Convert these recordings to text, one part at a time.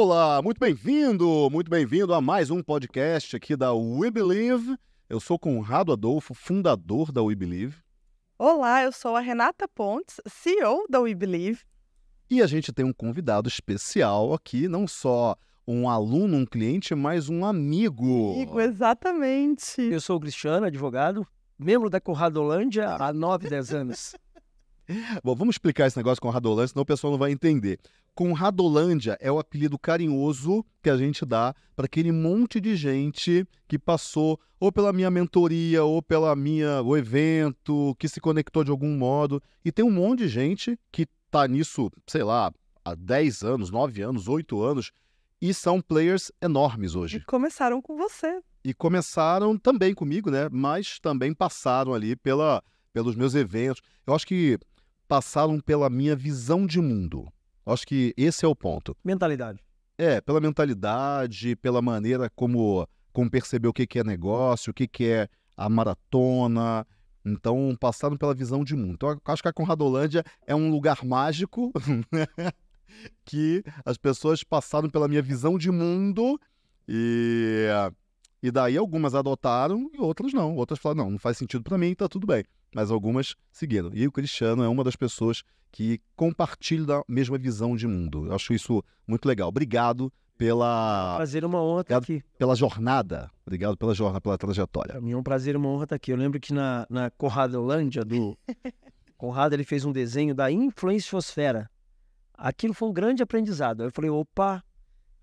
Olá, muito bem-vindo, muito bem-vindo a mais um podcast aqui da We Believe. Eu sou Conrado Adolfo, fundador da We Believe. Olá, eu sou a Renata Pontes, CEO da We Believe. E a gente tem um convidado especial aqui, não só um aluno, um cliente, mas um amigo. Amigo, exatamente. Eu sou o Cristiano, advogado, membro da Conradolândia há 9, 10 anos. Bom, vamos explicar esse negócio com a Radolan, senão o pessoal não vai entender. Conradolândia é o apelido carinhoso que a gente dá para aquele monte de gente que passou ou pela minha mentoria ou pela minha o evento, que se conectou de algum modo. E tem um monte de gente que tá nisso, sei lá, há 10 anos, 9 anos, 8 anos e são players enormes hoje. E começaram com você. E começaram também comigo, né? Mas também passaram ali pela, pelos meus eventos. Eu acho que passaram pela minha visão de mundo Acho que esse é o ponto. Mentalidade. É, pela mentalidade, pela maneira como, como perceber o que, é negócio, o que, é a maratona. Então, passaram pela visão de mundo. Então, acho que a Conradolândia é um lugar mágico né, que as pessoas passaram pela minha visão de mundo e, e daí algumas adotaram e outras não. Outras falaram, não, não faz sentido para mim, tá tudo bem mas algumas seguiram. E o Cristiano é uma das pessoas que compartilha a mesma visão de mundo. Eu acho isso muito legal. Obrigado pela. Prazer, uma honra estar tá aqui. Pela jornada. Obrigado pela jornada, pela trajetória. mim é um prazer, uma honra estar tá aqui. Eu lembro que na, na Conradolândia do. Conrado ele fez um desenho da influenciosfera. Aquilo foi um grande aprendizado. Eu falei, opa,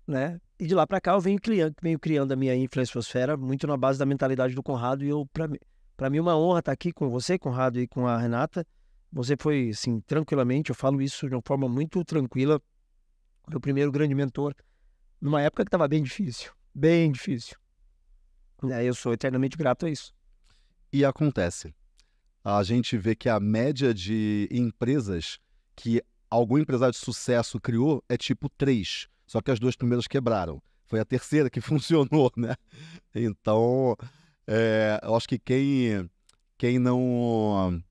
né? E de lá para cá eu venho criando, venho criando a minha influenciosfera muito na base da mentalidade do Conrado e eu para mim para mim é uma honra estar tá aqui com você, Conrado, e com a Renata. Você foi, assim, tranquilamente, eu falo isso de uma forma muito tranquila, meu primeiro grande mentor, numa época que estava bem difícil, bem difícil. É, eu sou eternamente grato a isso. E acontece. A gente vê que a média de empresas que algum empresário de sucesso criou é tipo três, só que as duas primeiras quebraram. Foi a terceira que funcionou, né? Então, é, eu acho que quem, quem não.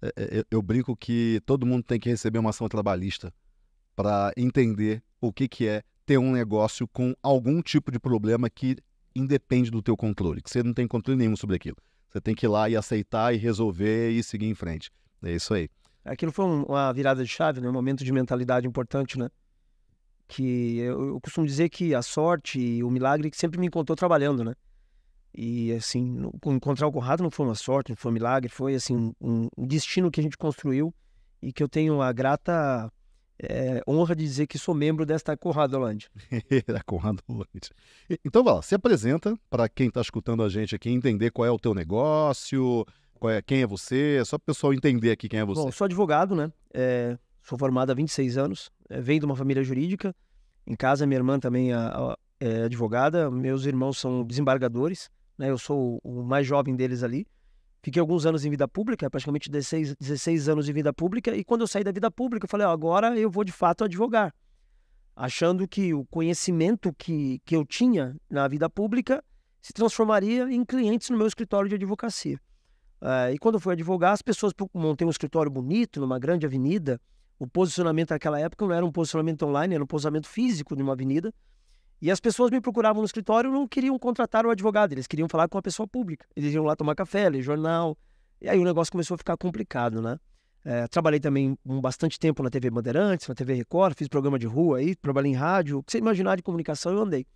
É, é, eu, eu brinco que todo mundo tem que receber uma ação trabalhista para entender o que, que é ter um negócio com algum tipo de problema que independe do teu controle, que você não tem controle nenhum sobre aquilo. Você tem que ir lá e aceitar e resolver e seguir em frente. É isso aí. Aquilo foi uma virada de chave, né? um momento de mentalidade importante, né? Que eu, eu costumo dizer que a sorte e o milagre é que sempre me encontrou trabalhando, né? E assim, encontrar o Conrado não foi uma sorte, não foi um milagre, foi assim um, destino que a gente construiu e que eu tenho a grata é, honra de dizer que sou membro desta Land Conrado Land Então, vai lá, se apresenta para quem está escutando a gente aqui entender qual é o teu negócio, é, quem é você, é só para o pessoal entender aqui quem é você. Bom, sou advogado, né? É, sou formado há 26 anos, eh, venho de uma família jurídica. Em casa, minha irmã também é, é advogada, meus irmãos são desembargadores né? Eu sou o mais jovem deles ali. Fiquei alguns anos em vida pública, praticamente 16, 16 anos em vida pública, e quando eu saí da vida pública, eu falei, ó, agora eu vou de fato advogar. Achando que o conhecimento que, que eu tinha na vida pública se transformaria em clientes no meu escritório de advocacia. Uh, e quando eu fui advogar, as pessoas montei um escritório bonito, numa grande avenida. O posicionamento naquela época não era um posicionamento online, era um posicionamento físico de uma avenida. E as pessoas me procuravam no escritório não queriam contratar um advogado, eles queriam falar com a pessoa pública. Eles iam lá tomar café, ler jornal. E aí o negócio começou a ficar complicado, né? É, trabalhei também um bastante tempo na TV Bandeirantes, na TV Record, fiz programa de rua aí, trabalhei em rádio, o que você imaginar de comunicação eu andei.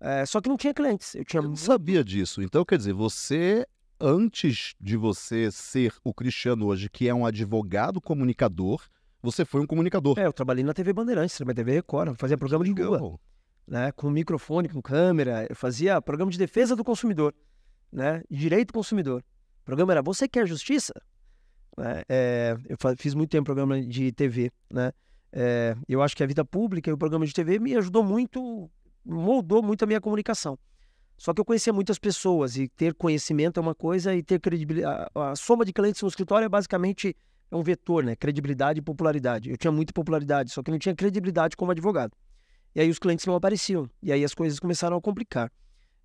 É, só que não tinha clientes. Eu, tinha... eu não sabia disso. Então, quer dizer, você, antes de você ser o Cristiano hoje, que é um advogado comunicador, você foi um comunicador. É, eu trabalhei na TV Bandeirantes, na TV Record, fazia ah, programa de rua né, com microfone, com câmera, eu fazia programa de defesa do consumidor, né, direito do consumidor. O programa era Você Quer Justiça? Né, é, eu fiz muito tempo programa de TV, né, é, eu acho que a vida pública e o programa de TV me ajudou muito, moldou muito a minha comunicação. Só que eu conhecia muitas pessoas e ter conhecimento é uma coisa e ter credibilidade. A, a soma de clientes no escritório é basicamente é um vetor, né? Credibilidade e popularidade. Eu tinha muita popularidade, só que não tinha credibilidade como advogado. E aí os clientes não apareciam. E aí as coisas começaram a complicar.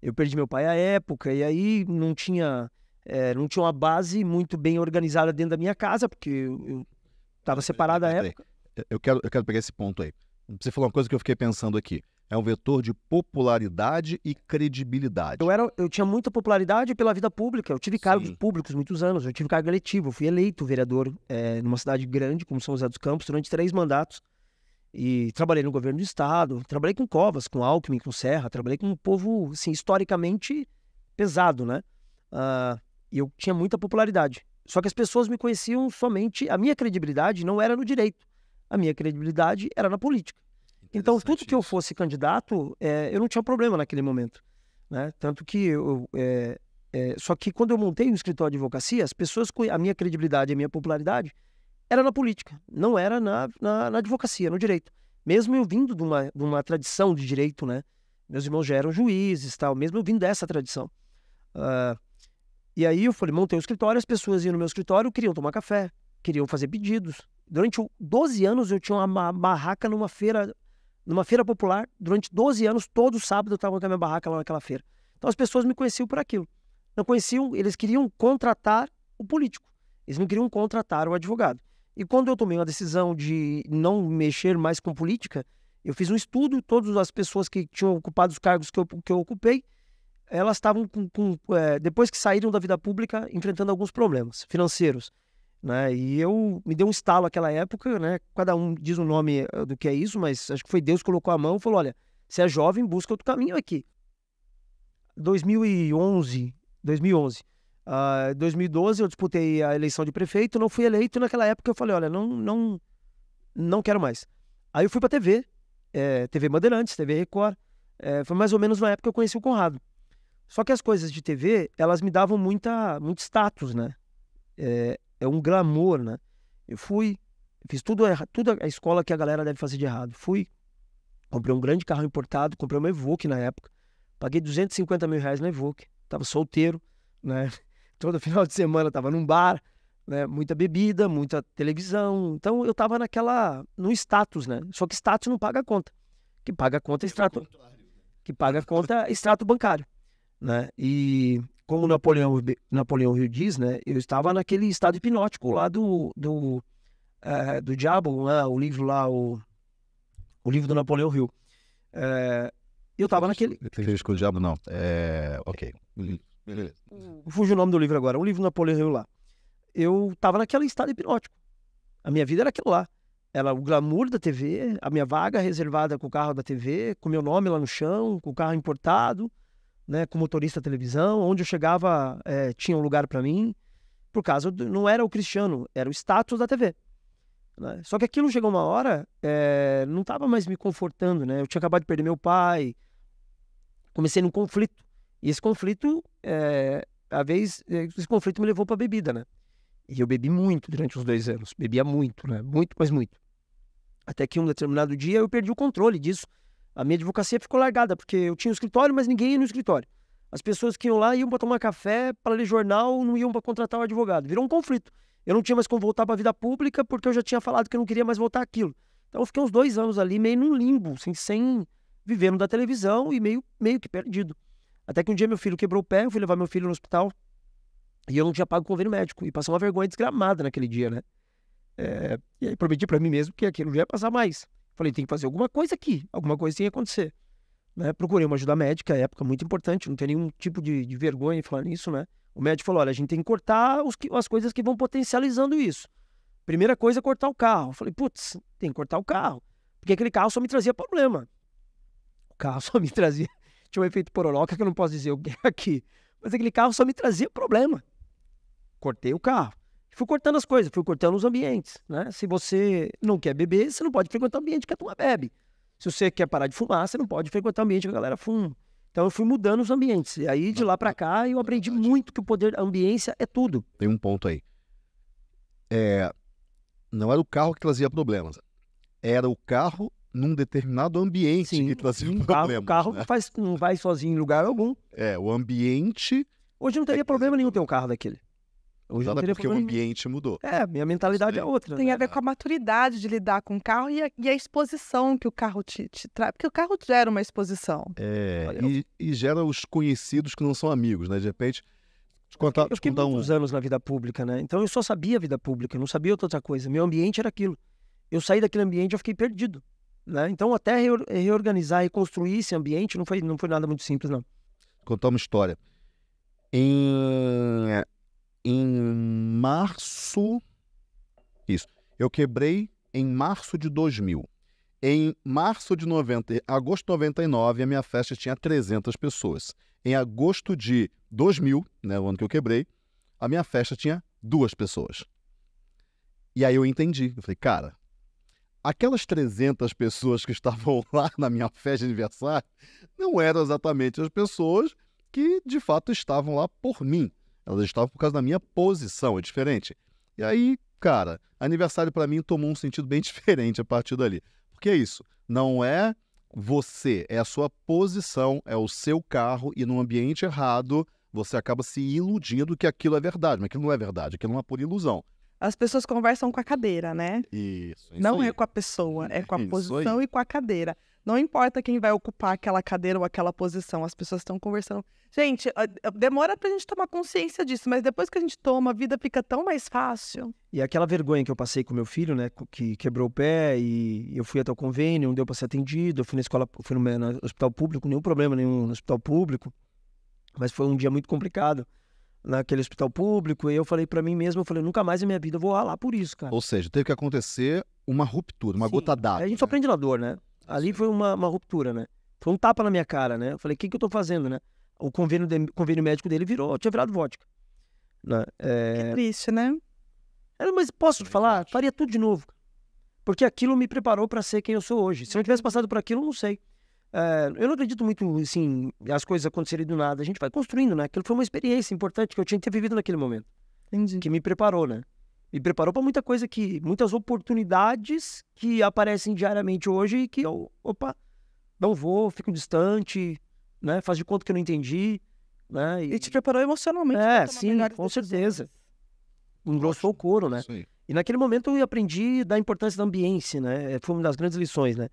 Eu perdi meu pai à época, e aí não tinha, é, não tinha uma base muito bem organizada dentro da minha casa, porque eu estava eh, separado à época. Eh, eu quero, eu quero pegar esse ponto aí. Você falou uma coisa que eu fiquei pensando aqui. É um vetor de popularidade e credibilidade. Eu, era, eu tinha muita popularidade pela vida pública. Eu tive cargos Sim. públicos muitos anos. Eu tive cargo eletivo. Eu fui eleito vereador é, numa cidade grande, como São José dos Campos, durante três mandatos. E trabalhei no governo do estado, trabalhei com Covas, com Alckmin, com Serra, trabalhei com um povo, assim, historicamente pesado, né? Uh, e eu tinha muita popularidade. Só que as pessoas me conheciam somente. A minha credibilidade não era no direito, a minha credibilidade era na política. Então, tudo que eu fosse candidato, é, eu não tinha problema naquele momento. Né? Tanto que eu. É, é, só que quando eu montei o um escritório de advocacia, as pessoas, a minha credibilidade, a minha popularidade, era na política, não era na, na, na advocacia, no direito. Mesmo eu vindo de uma, de uma tradição de direito, né? Meus irmãos já eram juízes tal, mesmo eu vindo dessa tradição. Uh, e aí eu falei, montei um escritório, as pessoas iam no meu escritório, queriam tomar café, queriam fazer pedidos. Durante 12 anos eu tinha uma barraca numa feira, numa feira popular. Durante 12 anos, todo sábado eu estava com a minha barraca lá naquela feira. Então as pessoas me conheciam por aquilo. Não conheciam, eles queriam contratar o político. Eles não queriam contratar o advogado. E quando eu tomei uma decisão de não mexer mais com política, eu fiz um estudo, todas as pessoas que tinham ocupado os cargos que eu, que eu ocupei, elas estavam com, com é, depois que saíram da vida pública enfrentando alguns problemas financeiros, né? E eu me deu um estalo naquela época, né? Cada um diz o um nome eh, do que é isso, mas acho que foi Deus que colocou a mão e falou, olha, você é jovem, busca outro caminho aqui. 2011, 2011 ah, em uh, 2012 eu disputei a eleição de prefeito, não fui eleito. Naquela época eu falei, olha, não, não, não quero mais. Aí eu fui para TV, é, eh, TV Bandeirantes, TV Record. É, foi mais ou menos na época que eu conheci o Conrado. Só que as coisas de TV, elas me davam muita, muito status, né? É, é um glamour, né? Eu fui, fiz tudo, tudo a escola que a galera deve fazer de errado. Fui, comprei um grande carro importado, comprei uma Evoque na época. Paguei 250 mil reais na Evoque. Tava solteiro, né? todo final de semana eu estava num bar, né? Muita bebida, muita televisão. Então eu estava naquela. no status, né? Só que status não paga conta. Que paga conta é, é extrato. Né? Que paga conta é extrato bancário. Né? E como o Napoleão, Napoleão Rio diz, né? Eu estava naquele estado hipnótico lá do. do, é, do Diabo, né? o livro lá, o, o livro do Napoleão Rio. É, eh, eu estava naquele. Feliz com o Diabo, não. É, ok. Beleza. Hum. Fugiu o nome do livro agora. Um livro do Napoleão lá. Eu tava naquele estado hipnótico. A minha vida era aquilo lá. Era o glamour da TV, a minha vaga reservada com o carro da TV, com meu nome lá no chão, com o carro importado, né, com motorista da televisão. Onde eu chegava, é, tinha um lugar para mim. Por causa, do, não era o Cristiano, era o status da TV. Né? Só que aquilo chegou uma hora, é, não estava mais me confortando, né? Eu tinha acabado de perder meu pai, comecei num conflito e esse conflito, é, a vez, eh, esse conflito me levou para bebida, né? E eu bebi muito durante os dois anos, bebia muito, né? Muito, mas muito. Até que um determinado dia eu perdi o controle disso. A minha advocacia ficou largada, porque eu tinha um escritório, mas ninguém ia no escritório. As pessoas que iam lá iam para tomar café, para ler jornal, não iam para contratar o um advogado. Virou um conflito. Eu não tinha mais como voltar para a vida pública, porque eu já tinha falado que eu não queria mais voltar aquilo. Então eu fiquei uns dois anos ali meio num limbo, assim, sem vivendo da televisão e meio, meio que perdido. Até que um dia meu filho quebrou o pé, eu fui levar meu filho no hospital e eu não tinha pago o convênio médico. E passou uma vergonha desgramada naquele dia, né? É, e aí prometi para mim mesmo que aquilo não ia passar mais. Falei, tem que fazer alguma coisa aqui, alguma coisa tem que acontecer. Né? Procurei uma ajuda médica, época muito importante, não tem nenhum tipo de, de vergonha em falar nisso, né? O médico falou, olha, a gente tem que cortar os, as coisas que vão potencializando isso. Primeira coisa é cortar o carro. falei, putz, tem que cortar o carro. Porque aquele carro só me trazia problema. O carro só me trazia tinha um efeito pororoca que eu não posso dizer é aqui. Mas aquele carro só me trazia problema. Cortei o carro. Fui cortando as coisas, fui cortando os ambientes. Né? Se você não quer beber, você não pode frequentar o ambiente que a turma bebe. Se você quer parar de fumar, você não pode frequentar o ambiente que a galera fuma. Então eu fui mudando os ambientes. E aí de lá para cá eu aprendi muito que o poder da ambiência é tudo. Tem um ponto aí. É, não era o carro que trazia problemas. Era o carro num determinado ambiente Sim, que trazia tá um carro, O carro né? faz, não vai sozinho em lugar algum. É, o ambiente. Hoje não é teria é, problema nenhum ter um carro daquele. Hoje não teria porque problema. o ambiente mudou. É, minha mentalidade é Sim. é outra. Tem né? a ver com a maturidade de lidar com o carro e a, e a exposição que o carro te, te traz. Porque o carro gera uma exposição. É, e, e, gera os conhecidos que não são amigos, né? De repente. Te contar, eu fiquei, eu fiquei muitos um... anos na vida pública, né? Então eu só sabia a vida pública, eu não sabia outra coisa. Meu ambiente era aquilo. Eu saí daquele ambiente, eu fiquei perdido. Né? Então, até reorganizar e construir esse ambiente não foi, não foi nada muito simples, não. Contar uma história. Em, eh, em março. Isso. Eu quebrei em março de 2000. Em março de 90, eh, agosto de 99, a minha festa tinha 300 pessoas. Em agosto de 2000, né, o ano que eu quebrei, a minha festa tinha duas pessoas. E aí eu entendi. Eu falei, cara, Aquelas 300 pessoas que estavam lá na minha festa de aniversário não eram exatamente as pessoas que de fato estavam lá por mim. Elas estavam por causa da minha posição, é diferente. E aí, cara, aniversário para mim tomou um sentido bem diferente a partir dali. Porque é isso, não é você, é a sua posição, é o seu carro e num ambiente errado você acaba se iludindo que aquilo é verdade, mas aquilo não é verdade, aquilo é uma pura ilusão. As pessoas conversam com a cadeira, né? Isso. isso não aí. é com a pessoa, é com a isso posição aí. e com a cadeira. Não importa quem vai ocupar aquela cadeira ou aquela posição, as pessoas estão conversando. Gente, demora pra gente tomar consciência disso, mas depois que a gente toma, a vida fica tão mais fácil. E aquela vergonha que eu passei com meu filho, né, que quebrou o pé e eu fui até o convênio, não deu pra ser atendido, eu fui na escola, fui no, no hospital público, nenhum problema nenhum no hospital público, mas foi um dia muito complicado naquele hospital público. E eu falei para mim mesmo, eu falei, nunca mais na minha vida eu vou ralar por isso, cara. Ou seja, teve que acontecer uma ruptura, uma Sim. gota d'água. A gente né? só aprende na dor, né? Ali foi uma, uma, ruptura, né? Foi um tapa na minha cara, né? Eu falei, o que, que eu tô fazendo, né? O convênio, de, convênio médico dele virou, tinha virado vodka. Né? É... Que triste, né? Era, mas posso te falar? Faria tudo de novo. Porque aquilo me preparou para ser quem eu sou hoje. Se não tivesse passado por aquilo, eu não sei. Eh, eu não acredito muito, assim, as coisas acontecerem do nada. A gente vai construindo, né? Aquilo foi uma experiência importante que eu tinha que ter vivido naquele momento. Entendi. Que me preparou, né? Me preparou para muita coisa que... Muitas oportunidades que aparecem diariamente hoje e que eu... Opa, não vou, fico distante, né? Faz de conta que eu não entendi, né? E, e te preparou emocionalmente. É, sim, com certeza. Engrossou o couro, né? Sim. E naquele momento eu aprendi da importância da ambiência, né? Foi uma das grandes lições, né?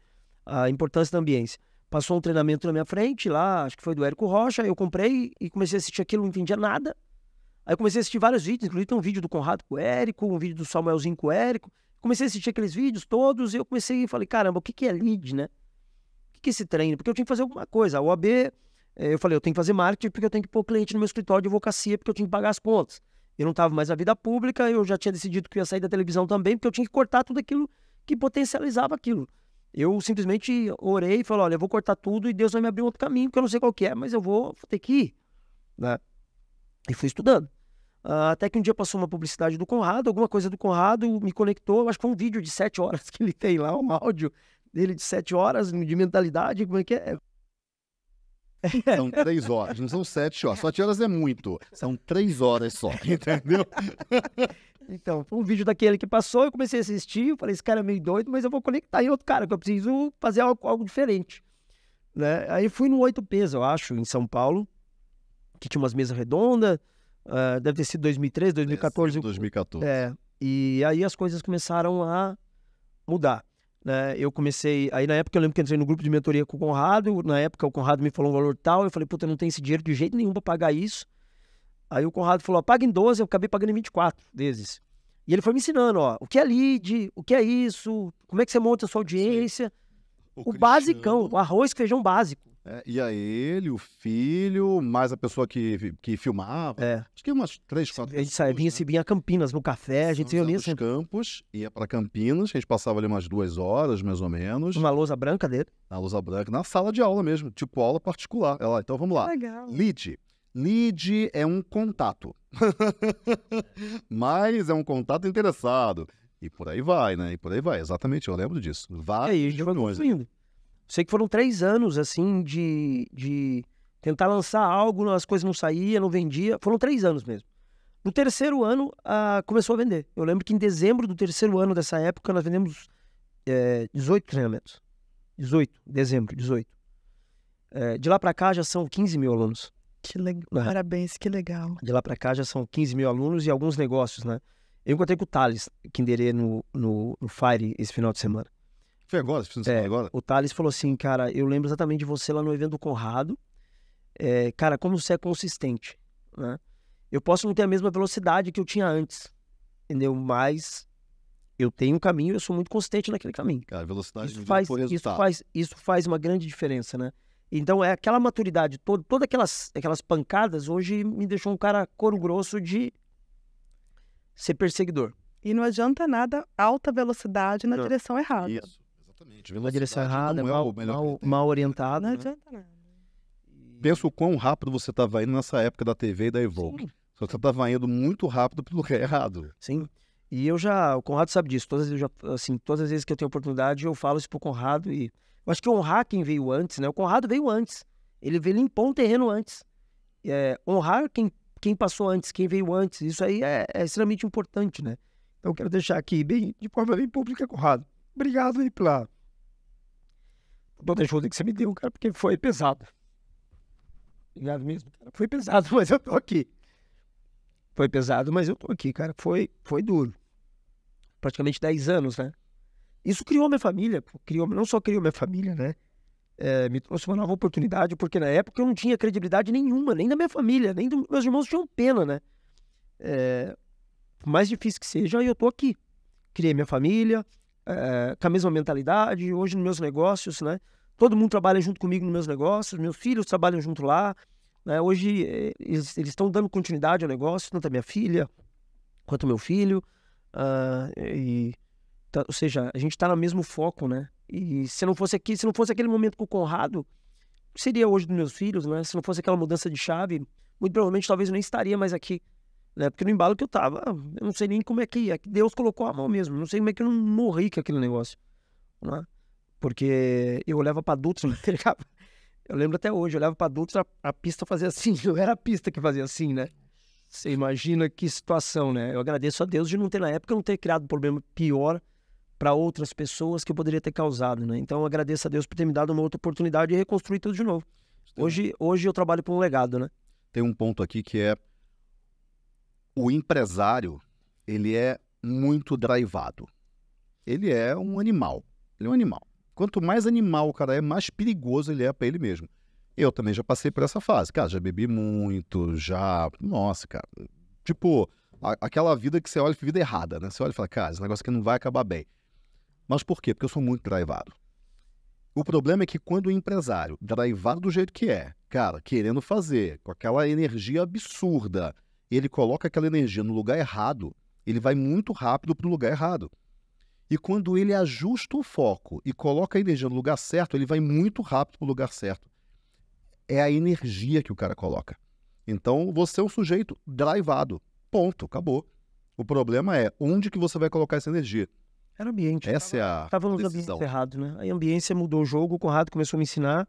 A importância da ambiência. Passou um treinamento na minha frente lá, acho que foi do Érico Rocha. Eu comprei e comecei a assistir aquilo, não entendia nada. Aí eu comecei a assistir vários vídeos, inclusive tem um vídeo do Conrado com o Érico, um vídeo do Samuelzinho com o Érico. Comecei a assistir aqueles vídeos todos e eu comecei e falei, caramba, o que, que é lead, né? O que, é esse treino? Porque eu tinha que fazer alguma coisa. A OAB, eh, eu falei, eu tenho que fazer marketing porque eu tenho que pôr cliente no meu escritório de advocacia porque eu tinha que pagar as contas. Eu não estava mais na vida pública, eu já tinha decidido que ia sair da televisão também, porque eu tinha que cortar tudo aquilo que potencializava aquilo. Eu simplesmente orei e falei, olha, eu vou cortar tudo e Deus vai me abrir um outro caminho, que eu não sei qual que é, mas eu vou, vou ter que ir, né? E fui estudando. Uh, até que um dia passou uma publicidade do Conrado, alguma coisa do Conrado me conectou, acho que foi um vídeo de sete horas que ele tem lá, um áudio dele de sete horas, de mentalidade, como é que é? São três horas, não são sete horas. Sete horas é muito, são três horas só, entendeu? Então, foi um vídeo daquele que passou, eu comecei a assistir, eu falei, esse cara é meio doido, mas eu vou conectar em outro cara, que eu preciso fazer algo, algo diferente. Né? Aí fui no Oito peso eu acho, em São Paulo, que tinha umas mesas redondas, uh, deve ter sido 2013, 2014. 2014. É, e aí as coisas começaram a mudar né? Eu comecei. Aí na época eu lembro que eu entrei no grupo de mentoria com o Conrado. Na época o Conrado me falou um valor tal. Eu falei, puta, eu não tenho esse dinheiro de jeito nenhum para pagar isso. Aí o Conrado falou, paga em 12, eu acabei pagando em 24 vezes. E ele foi me ensinando, ó, o que é lead, o que é isso, como é que você monta a sua audiência. Sim. O, o basicão, o arroz e feijão básico. É, né, a ele, o filho, mais a pessoa que, que filmava. É. Acho que umas três, quatro. A gente saía, vinha, né? se vinha a Campinas, no café, a gente ia reunia Campos, ia para Campinas, a gente passava ali umas duas horas, mais ou menos. Uma lousa branca dele? Na lousa branca, na sala de aula mesmo, tipo aula particular. então vamos lá. Legal. Lead. Lead é um contato. Mas é um contato interessado. E por aí vai, né? E por aí vai, exatamente, eu lembro disso. Várias e aí, a gente Sei que foram três anos, assim, de, de tentar lançar algo, as coisas não saíam, não vendia. Foram três anos mesmo. No terceiro ano, começou a vender. Eu lembro que em dezembro do terceiro ano dessa época, nós vendemos é, 18 treinamentos. 18, dezembro, 18. É, de lá para cá já são 15 mil alunos. Que legal. Né? Parabéns, que legal. De lá para cá já são 15 mil alunos e alguns negócios, né? Eu encontrei com o Thales que no, no, no Fire esse final de semana. Foi agora, você é, agora? O Thales falou assim, cara, eu lembro exatamente de você lá no evento do Conrado. É, cara, como você é consistente, né? Eu posso não ter a mesma velocidade que eu tinha antes, entendeu? Mas eu tenho um caminho, eu sou muito consistente naquele caminho. Cara, velocidade isso faz, Isso faz, isso faz uma grande diferença, né? Então é aquela maturidade, todo, todas aquelas, aquelas pancadas hoje me deixou um cara couro grosso de ser perseguidor. E não adianta nada alta velocidade na não. direção errada. Isso. Exatamente. Velocidade errada é mal, mal, mal orientada. Não né? adianta nada. Pensa o quão rápido você estava indo nessa época da TV e da Evoque. Só você estava indo muito rápido pelo é errado. Sim. E eu já, o Conrado sabe disso. Todas, eu já, assim, todas as vezes que eu tenho oportunidade, eu falo isso para o Conrado. E eu acho que honrar quem veio antes, né? O Conrado veio antes. Ele veio limpar um terreno antes. É, honrar quem, quem passou antes, quem veio antes, isso aí é, é extremamente importante, né? Então eu quero deixar aqui bem, de forma bem pública, Conrado. Obrigado aí pela toda ajuda que você me deu, cara, porque foi pesado. Obrigado mesmo, cara. Foi pesado, mas eu tô aqui. Foi pesado, mas eu tô aqui, cara. Foi, foi duro. Praticamente 10 anos, né? Isso criou minha família. Criou, não só criou minha família, né? É, me trouxe uma nova oportunidade, porque na época eu não tinha credibilidade nenhuma, nem da minha família, nem dos meus irmãos tinham pena, né? É, mais difícil que seja, eu tô aqui. Criei minha família, é, com a mesma mentalidade. Hoje, nos meus negócios, né? Todo mundo trabalha junto comigo nos meus negócios, meus filhos trabalham junto lá. Né? Hoje, eh, eles estão dando continuidade ao negócio, tanto a minha filha quanto meu filho. Uh, e, ou seja, a gente está no mesmo foco, né? E se não fosse aqui, se não fosse aquele momento com o Conrado, seria hoje dos meus filhos, né? Se não fosse aquela mudança de chave, muito provavelmente talvez eu nem estaria mais aqui né? Porque no embalo que eu tava, eu não sei nem como é que ia. É, Deus colocou a mão mesmo. Não sei como é que eu não morri com aquele negócio, né? Porque eu olhava pra Dutra, né, tá eu lembro até hoje, eu olhava pra Dutra, a pista fazia assim, eu era a pista que fazia assim, né? Você imagina que situação, né? Eu agradeço a Deus de não ter, na época, não ter criado um problema pior para outras pessoas que eu poderia ter causado, né? Então, eu agradeço a Deus por ter me dado uma outra oportunidade de reconstruir tudo de novo. Hoje, hoje eu trabalho por um legado, né? Tem um ponto aqui que é o empresário, ele é muito drivado. Ele é um animal. Ele é um animal. Quanto mais animal o cara é, mais perigoso ele é para ele mesmo. Eu também já passei por essa fase. Cara, já bebi muito, já. Nossa, cara. Tipo, a, aquela vida que você olha, vida errada, né? Você olha e fala, cara, esse negócio aqui não vai acabar bem. Mas por quê? Porque eu sou muito drivado. O problema é que quando o empresário, drivado do jeito que é, cara, querendo fazer, com aquela energia absurda, ele coloca aquela energia no lugar errado, ele vai muito rápido para o lugar errado. E quando ele ajusta o foco e coloca a energia no lugar certo, ele vai muito rápido para o lugar certo. É a energia que o cara coloca. Então você é um sujeito drivado. Ponto, acabou. O problema é onde que você vai colocar essa energia. Era ambiente. Essa tava, é a. Estava nos ambientes errados, né? A ambiência mudou o jogo, o Conrado começou a me ensinar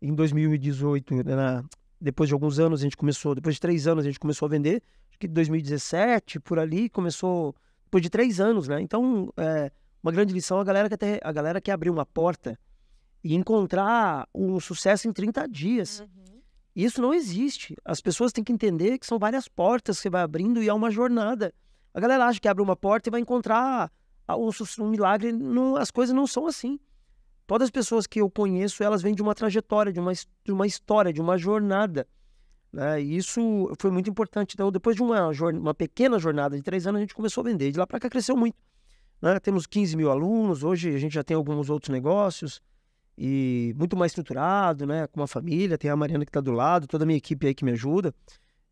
em 2018, né, na, depois de alguns anos a gente começou, depois de três anos a gente começou a vender, acho que 2017, por ali, começou, depois de três anos, né? Então, é, uma grande lição é a galera que até, a galera que abriu uma porta e encontrar um sucesso em 30 dias. Uhum. Isso não existe. As pessoas têm que entender que são várias portas que você vai abrindo e é uma jornada. A galera acha que abre uma porta e vai encontrar um, um milagre. Não, as coisas não são assim. Todas as pessoas que eu conheço, elas vêm de uma trajetória, de uma, de uma história, de uma jornada. Né? E isso foi muito importante. Então, depois de uma, uma pequena jornada de três anos, a gente começou a vender. De lá para cá cresceu muito. Né? Temos 15 mil alunos, hoje a gente já tem alguns outros negócios. E muito mais estruturado, né? com uma família, tem a Mariana que está do lado, toda a minha equipe aí que me ajuda.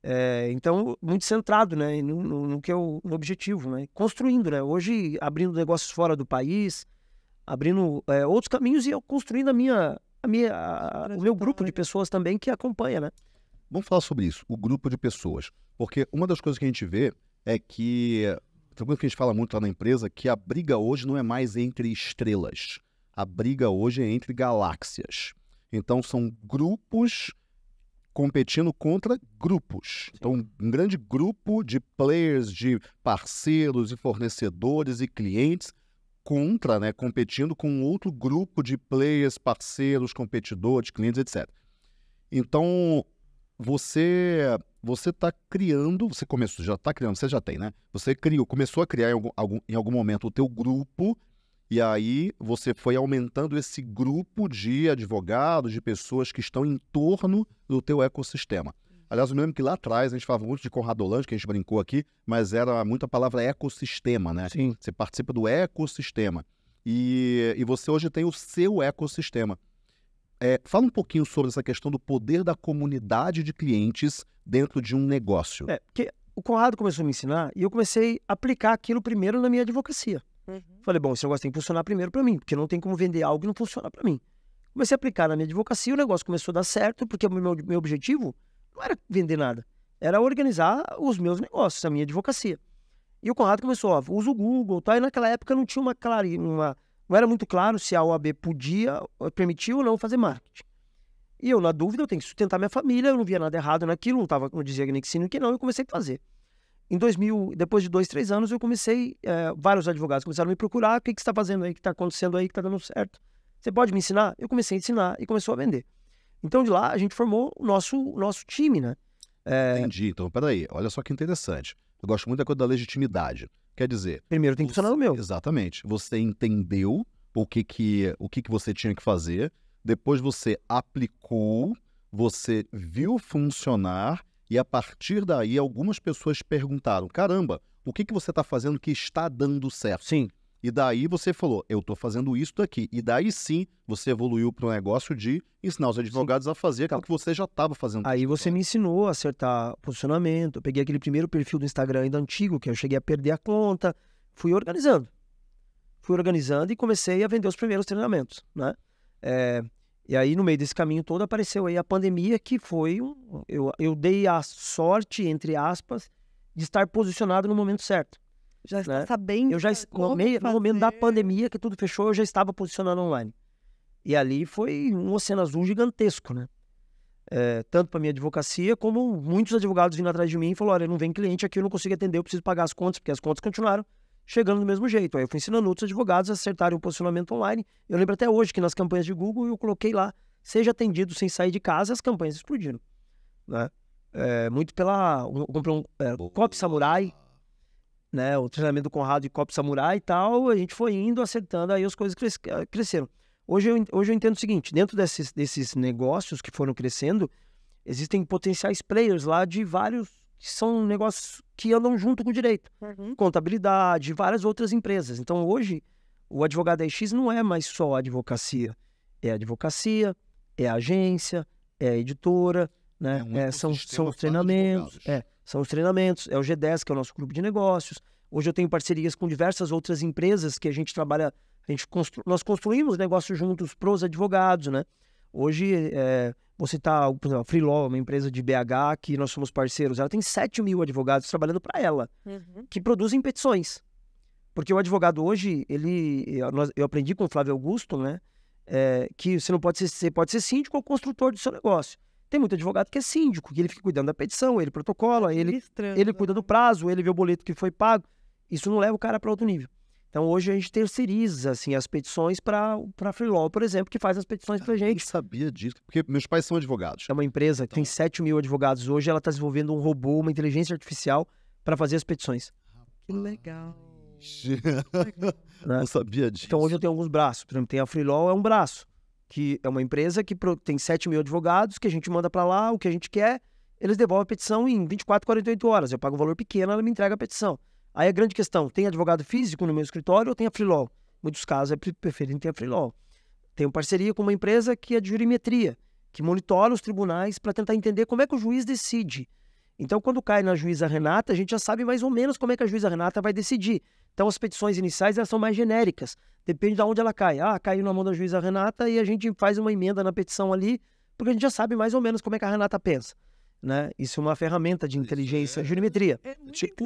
É, então, muito centrado né? no, no, no que é o no objetivo, né? construindo. Né? Hoje, abrindo negócios fora do país, abrindo é, outros caminhos e eu construindo a minha, a minha, a, o meu grupo de pessoas também que acompanha, né? Vamos falar sobre isso, o grupo de pessoas. Porque uma das coisas que a gente vê é que, tem coisa que a gente fala muito lá na empresa, que a briga hoje não é mais entre estrelas. A briga hoje é entre galáxias. Então são grupos competindo contra grupos. Sim. Então, um grande grupo de players, de parceiros e fornecedores e clientes contra, né, competindo com outro grupo de players, parceiros, competidores, clientes, etc. Então, você você está criando, você começou, já está criando, você já tem, né? Você criou, começou a criar em algum, algum, em algum momento o teu grupo e aí você foi aumentando esse grupo de advogados, de pessoas que estão em torno do teu ecossistema. Aliás, eu me lembro que lá atrás a gente falava muito de Lange, que a gente brincou aqui, mas era muito a palavra ecossistema, né? Sim. Você participa do ecossistema. E, e você hoje tem o seu ecossistema. É, fala um pouquinho sobre essa questão do poder da comunidade de clientes dentro de um negócio. É, porque o Conrado começou a me ensinar e eu comecei a aplicar aquilo primeiro na minha advocacia. Uhum. Falei, bom, esse negócio tem que funcionar primeiro para mim, porque não tem como vender algo que não funciona para mim. Comecei a aplicar na minha advocacia, o negócio começou a dar certo, porque o meu, meu objetivo não era vender nada. Era organizar os meus negócios, a minha advocacia. E o Conrado começou, ó, usa o Google, tá? E naquela época não tinha uma clara, uma... não era muito claro se a OAB podia, eh, permitia ou não fazer marketing. E eu, na dúvida, eu tenho que sustentar minha família, eu não via nada errado naquilo, não, tava, não dizia nem que sim, nem que não, eu comecei a fazer. Em 2000, depois de dois, três anos, eu comecei, é, vários advogados começaram a me procurar, o que, que você está fazendo aí, o que está acontecendo aí, que está dando certo. Você pode me ensinar? Eu comecei a ensinar e começou a vender. Então de lá a gente formou o nosso, nosso time, né? É... Entendi. Então, peraí, olha só que interessante. Eu gosto muito da coisa da legitimidade. Quer dizer. Primeiro tem que funcionar o meu. Exatamente. Você entendeu o que que, o que que você tinha que fazer, depois você aplicou, você viu funcionar, e a partir daí algumas pessoas perguntaram: caramba, o que que você está fazendo que está dando certo? Sim. E daí você falou, eu estou fazendo isso daqui. E daí sim você evoluiu para o negócio de ensinar os advogados sim. a fazer aquilo que você já estava fazendo. Aí você me ensinou a acertar posicionamento. Eu peguei aquele primeiro perfil do Instagram ainda antigo, que eu cheguei a perder a conta. Fui organizando. Fui organizando e comecei a vender os primeiros treinamentos, né? É, e aí, no meio desse caminho todo, apareceu aí a pandemia, que foi um... Eu, eu dei a sorte, entre aspas, de estar posicionado no momento certo já está né? sabendo. Eu já no, meio, no momento da pandemia que tudo fechou, eu já estava posicionando online. E ali foi um oceano azul gigantesco, né? É, tanto para minha advocacia, como muitos advogados vindo atrás de mim e falaram: olha, não vem cliente aqui, eu não consigo atender, eu preciso pagar as contas, porque as contas continuaram chegando do mesmo jeito. Aí eu fui ensinando outros advogados a acertarem o posicionamento online. Eu lembro até hoje que nas campanhas de Google eu coloquei lá: seja atendido sem sair de casa, as campanhas explodiram. Né? É, muito pela. Um, comprei um é, Cop Samurai né, o treinamento do Conrado de Cop Samurai e tal, a gente foi indo, acertando, aí as coisas cres eh, cresceram. Hoje eu, hoje eu entendo o seguinte, dentro desses, desses negócios que foram crescendo, existem potenciais players lá de vários que são negócios que andam junto com o direito. Uhum. Contabilidade, várias outras empresas. Então hoje, o advogado X não é mais só advocacia. É advocacia, é agência, é editora, né? É um é, são, são os treinamentos. É. São os treinamentos, é o G10, que é o nosso grupo de negócios. Hoje eu tenho parcerias com diversas outras empresas que a gente trabalha, a gente constru, nós construímos negócios juntos para os advogados, né? Hoje, é, vou citar tá, por exemplo, a Freelaw, é uma empresa de BH, que nós somos parceiros. Ela tem 7 mil advogados trabalhando para ela, uhum. que produzem petições. Porque o advogado hoje, ele, eu aprendi com o Flávio Augusto, né? É, que você não pode ser, você pode ser síndico ou construtor do seu negócio. Tem muito advogado que é síndico, que ele fica cuidando da petição, ele protocola, ele, ele né? cuida do prazo, ele vê o boleto que foi pago. Isso não leva o cara para outro nível. Então hoje a gente terceiriza assim as petições para para Freelaw, por exemplo, que faz as petições para gente. Eu sabia disso, porque meus pais são advogados. É uma empresa então... que tem 7 então mil advogados hoje, ela está desenvolvendo um robô, uma inteligência artificial para fazer as petições. Que legal. Né? Não sabia disso. Então hoje eu tenho alguns braços, por exemplo, tem a Freelaw é um braço que é uma empresa que tem 7 mil advogados, que a gente manda para lá o que a gente quer, eles devolvem a petição em 24, 48 horas. Eu pago um valor pequeno, ela me entrega a petição. Aí a grande questão, tem advogado físico no meu escritório ou tem a freelaw? Em muitos casos é preferido ter a freelaw. Tenho parceria com uma empresa que é de jurimetria, que monitora os tribunais para tentar entender como é que o juiz decide então, quando cai na juíza Renata, a gente já sabe mais ou menos como é que a juíza Renata vai decidir. Então, as petições iniciais elas são mais genéricas, depende de onde ela cai. Ah, caiu na mão da juíza Renata e a gente faz uma emenda na petição ali, porque a gente já sabe mais ou menos como é que a Renata pensa. Né? Isso é uma ferramenta de inteligência, é, jurimetria. É tipo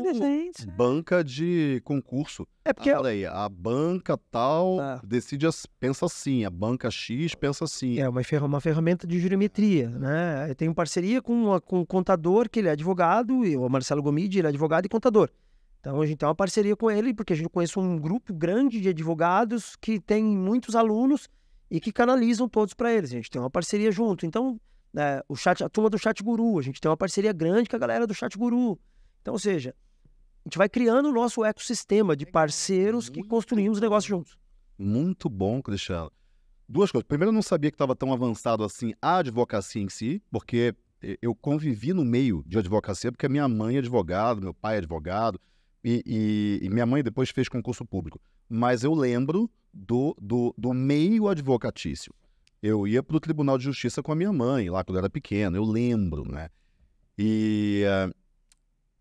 banca de concurso. É porque ah, aí, a banca tal ah. decide, as, pensa assim, a banca X pensa assim. É uma, ferra, uma ferramenta de jurimetria, né? Eu tenho parceria com, uma, com um contador que ele é advogado, e o Marcelo Gomide, ele é advogado e contador. Então a gente tem uma parceria com ele, porque a gente conhece um grupo grande de advogados que tem muitos alunos e que canalizam todos para eles. A gente tem uma parceria junto. Então, né, o chat, a turma do Chat Guru. A gente tem uma parceria grande com a galera do Chat Guru. Então, ou seja, a gente vai criando o nosso ecossistema de parceiros que construímos negócios juntos. Muito bom, Cristiano. Duas coisas. Primeiro, eu não sabia que estava tão avançado assim a advocacia em si, porque eu convivi no meio de advocacia, porque minha mãe é advogada meu pai é advogado, e, e, e minha mãe depois fez concurso público. Mas eu lembro do, do, do meio advocatício. Eu ia para o Tribunal de Justiça com a minha mãe, lá quando eu era pequeno, eu lembro, né? E, eh,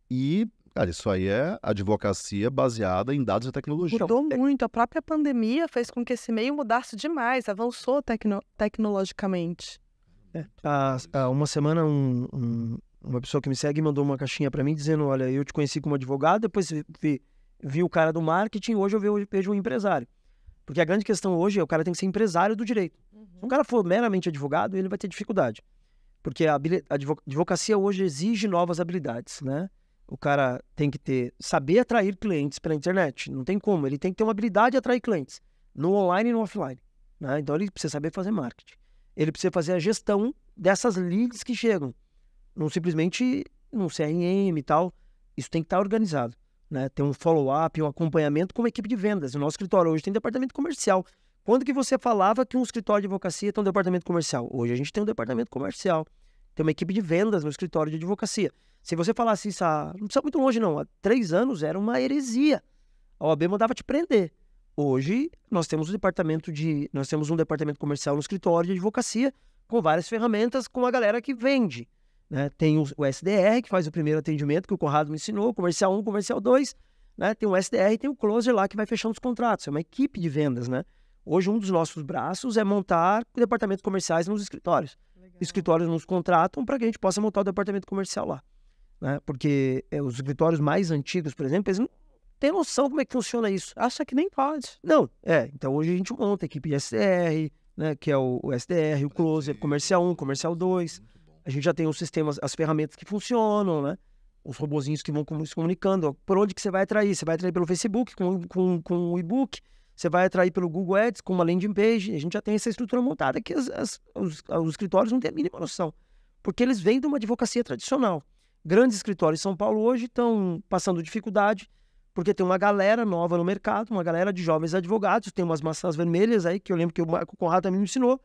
e cara, isso aí é advocacia baseada em dados e tecnologia. Mudou muito. A própria pandemia fez com que esse meio mudasse demais, avançou tecno tecnologicamente. É. Há, há, uma semana, um, um, uma pessoa que me segue mandou uma caixinha para mim dizendo: Olha, eu te conheci como advogado, depois vi, vi o cara do marketing, hoje eu vejo, vejo um empresário. Porque a grande questão hoje é o cara tem que ser empresário do direito. Uhum. Se um cara for meramente advogado, ele vai ter dificuldade. Porque a advocacia hoje exige novas habilidades, né? O cara tem que ter saber atrair clientes pela internet. Não tem como. Ele tem que ter uma habilidade de atrair clientes no online e no offline. Né? Então ele precisa saber fazer marketing. Ele precisa fazer a gestão dessas leads que chegam. Não simplesmente num CRM e tal. Isso tem que estar organizado né? Tem um follow-up, um acompanhamento com uma equipe de vendas. O nosso escritório hoje tem departamento comercial. Quando que você falava que um escritório de advocacia tem um departamento comercial? Hoje a gente tem um departamento comercial. Tem uma equipe de vendas no escritório de advocacia. Se você falasse isso há, não precisa muito longe não, há três anos era uma heresia. A OAB mandava te prender. Hoje nós temos um departamento de, nós temos um departamento comercial no escritório de advocacia com várias ferramentas com a galera que vende. Né? Tem o, o SDR, que faz o primeiro atendimento, que o Conrado me ensinou, comercial 1, comercial 2. Né? Tem o SDR e tem o closer lá, que vai fechando os contratos. É uma equipe de vendas, né? Hoje, um dos nossos braços é montar departamentos comerciais nos escritórios. Legal. Escritórios nos contratam para que a gente possa montar o departamento comercial lá. Né? Porque é, os escritórios mais antigos, por exemplo, eles não têm noção como é que funciona isso. Acha que nem pode. Não, é. Então, hoje a gente monta a equipe de SDR, né? que é o, o SDR, o Closer, Comercial 1, Comercial 2 a gente já tem os sistemas, as ferramentas que funcionam, né? Os robozinhos que vão se comunicando. Ó, por onde que você vai atrair? Você vai atrair pelo Facebook, com, com, com o e-book, você vai atrair pelo Google Ads, com uma landing page. A gente já tem essa estrutura montada que as, as, os, os escritórios não têm a mínima noção. Porque eles vêm de uma advocacia tradicional. Grandes escritórios em São Paulo hoje estão passando dificuldade, porque tem uma galera nova no mercado, uma galera de jovens advogados, tem umas maçãs vermelhas aí, que eu lembro que o Marco Conrado também me ensinou,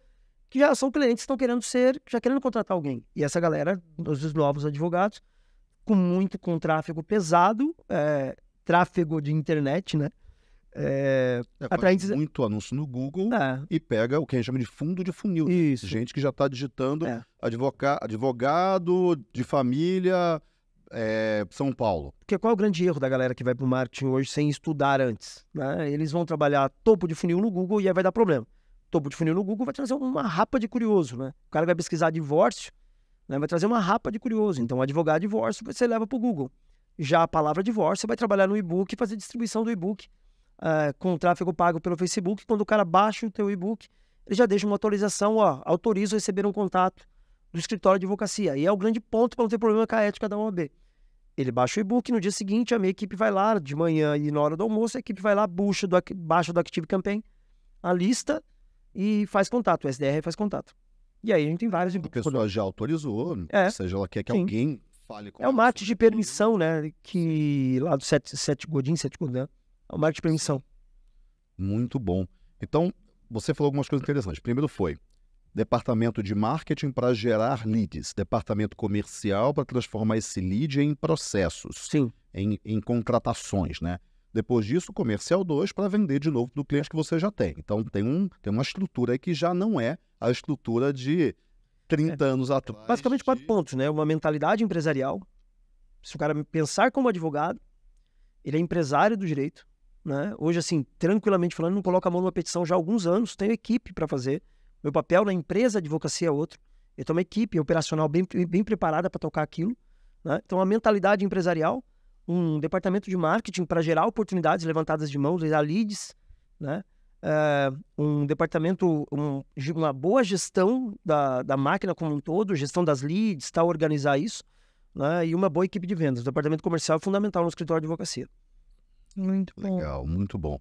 que já são clientes que estão querendo ser, já querendo contratar alguém. E essa galera, os novos advogados, com muito com tráfego pesado, é, tráfego de internet, né? É, é atraentes... muito anúncio no Google é. e pega o que a gente chama de fundo de funil. Isso. Gente que já está digitando é. advoca... advogado de família eh, São Paulo. Porque qual é o grande erro da galera que vai para o marketing hoje sem estudar antes? Né? Eles vão trabalhar topo de funil no Google e aí vai dar problema topo de funil no Google vai trazer uma rapa de curioso, né? O cara vai pesquisar divórcio, né? vai trazer uma rapa de curioso. Então, advogado divórcio você leva para o Google. Já a palavra divórcio você vai trabalhar no e-book e fazer distribuição do e-book eh, com o tráfego pago pelo Facebook. Quando o cara baixa o teu e-book, ele já deixa uma autorização, ó, autoriza a receber um contato do escritório de advocacia. E é o grande ponto para não ter problema com a ética da OAB. Ele baixa o e-book, no dia seguinte a minha equipe vai lá, de manhã e na hora do almoço, a equipe vai lá, bucha do, baixa do Active Campaign, a lista e faz contato, o SDR faz contato. E aí a gente tem vários A pessoa já autorizou, é. ou seja, ela quer que Sim. alguém fale com É o mate de permissão, né? Que lá do Sete, sete Godin, Sete Godin, né, é o mate de permissão. Muito bom. Então, você falou algumas coisas interessantes. Primeiro foi departamento de marketing para gerar leads, departamento comercial para transformar esse lead em processos, Sim. Em, em contratações, né? Depois disso, comercial 2 para vender de novo para o cliente que você já tem. Então tem, um, tem uma estrutura aí que já não é a estrutura de 30 é. anos atrás. Basicamente quatro de... pontos, né? Uma mentalidade empresarial. Se o cara pensar como advogado, ele é empresário do direito. Né? Hoje, assim, tranquilamente falando, não coloca a mão numa petição já há alguns anos, tenho equipe para fazer. Meu papel na empresa, advocacia é outro. Eu tenho uma equipe operacional bem, bem preparada para tocar aquilo. Né? Então, a mentalidade empresarial um departamento de marketing para gerar oportunidades levantadas de mãos, gerar leads, né? Eh, um departamento, um, uma boa gestão da, da máquina como um todo, gestão das leads, tal, tá? organizar isso, né? e uma boa equipe de vendas. O departamento comercial é fundamental no escritório de advocacia. Muito bom. Legal, muito bom.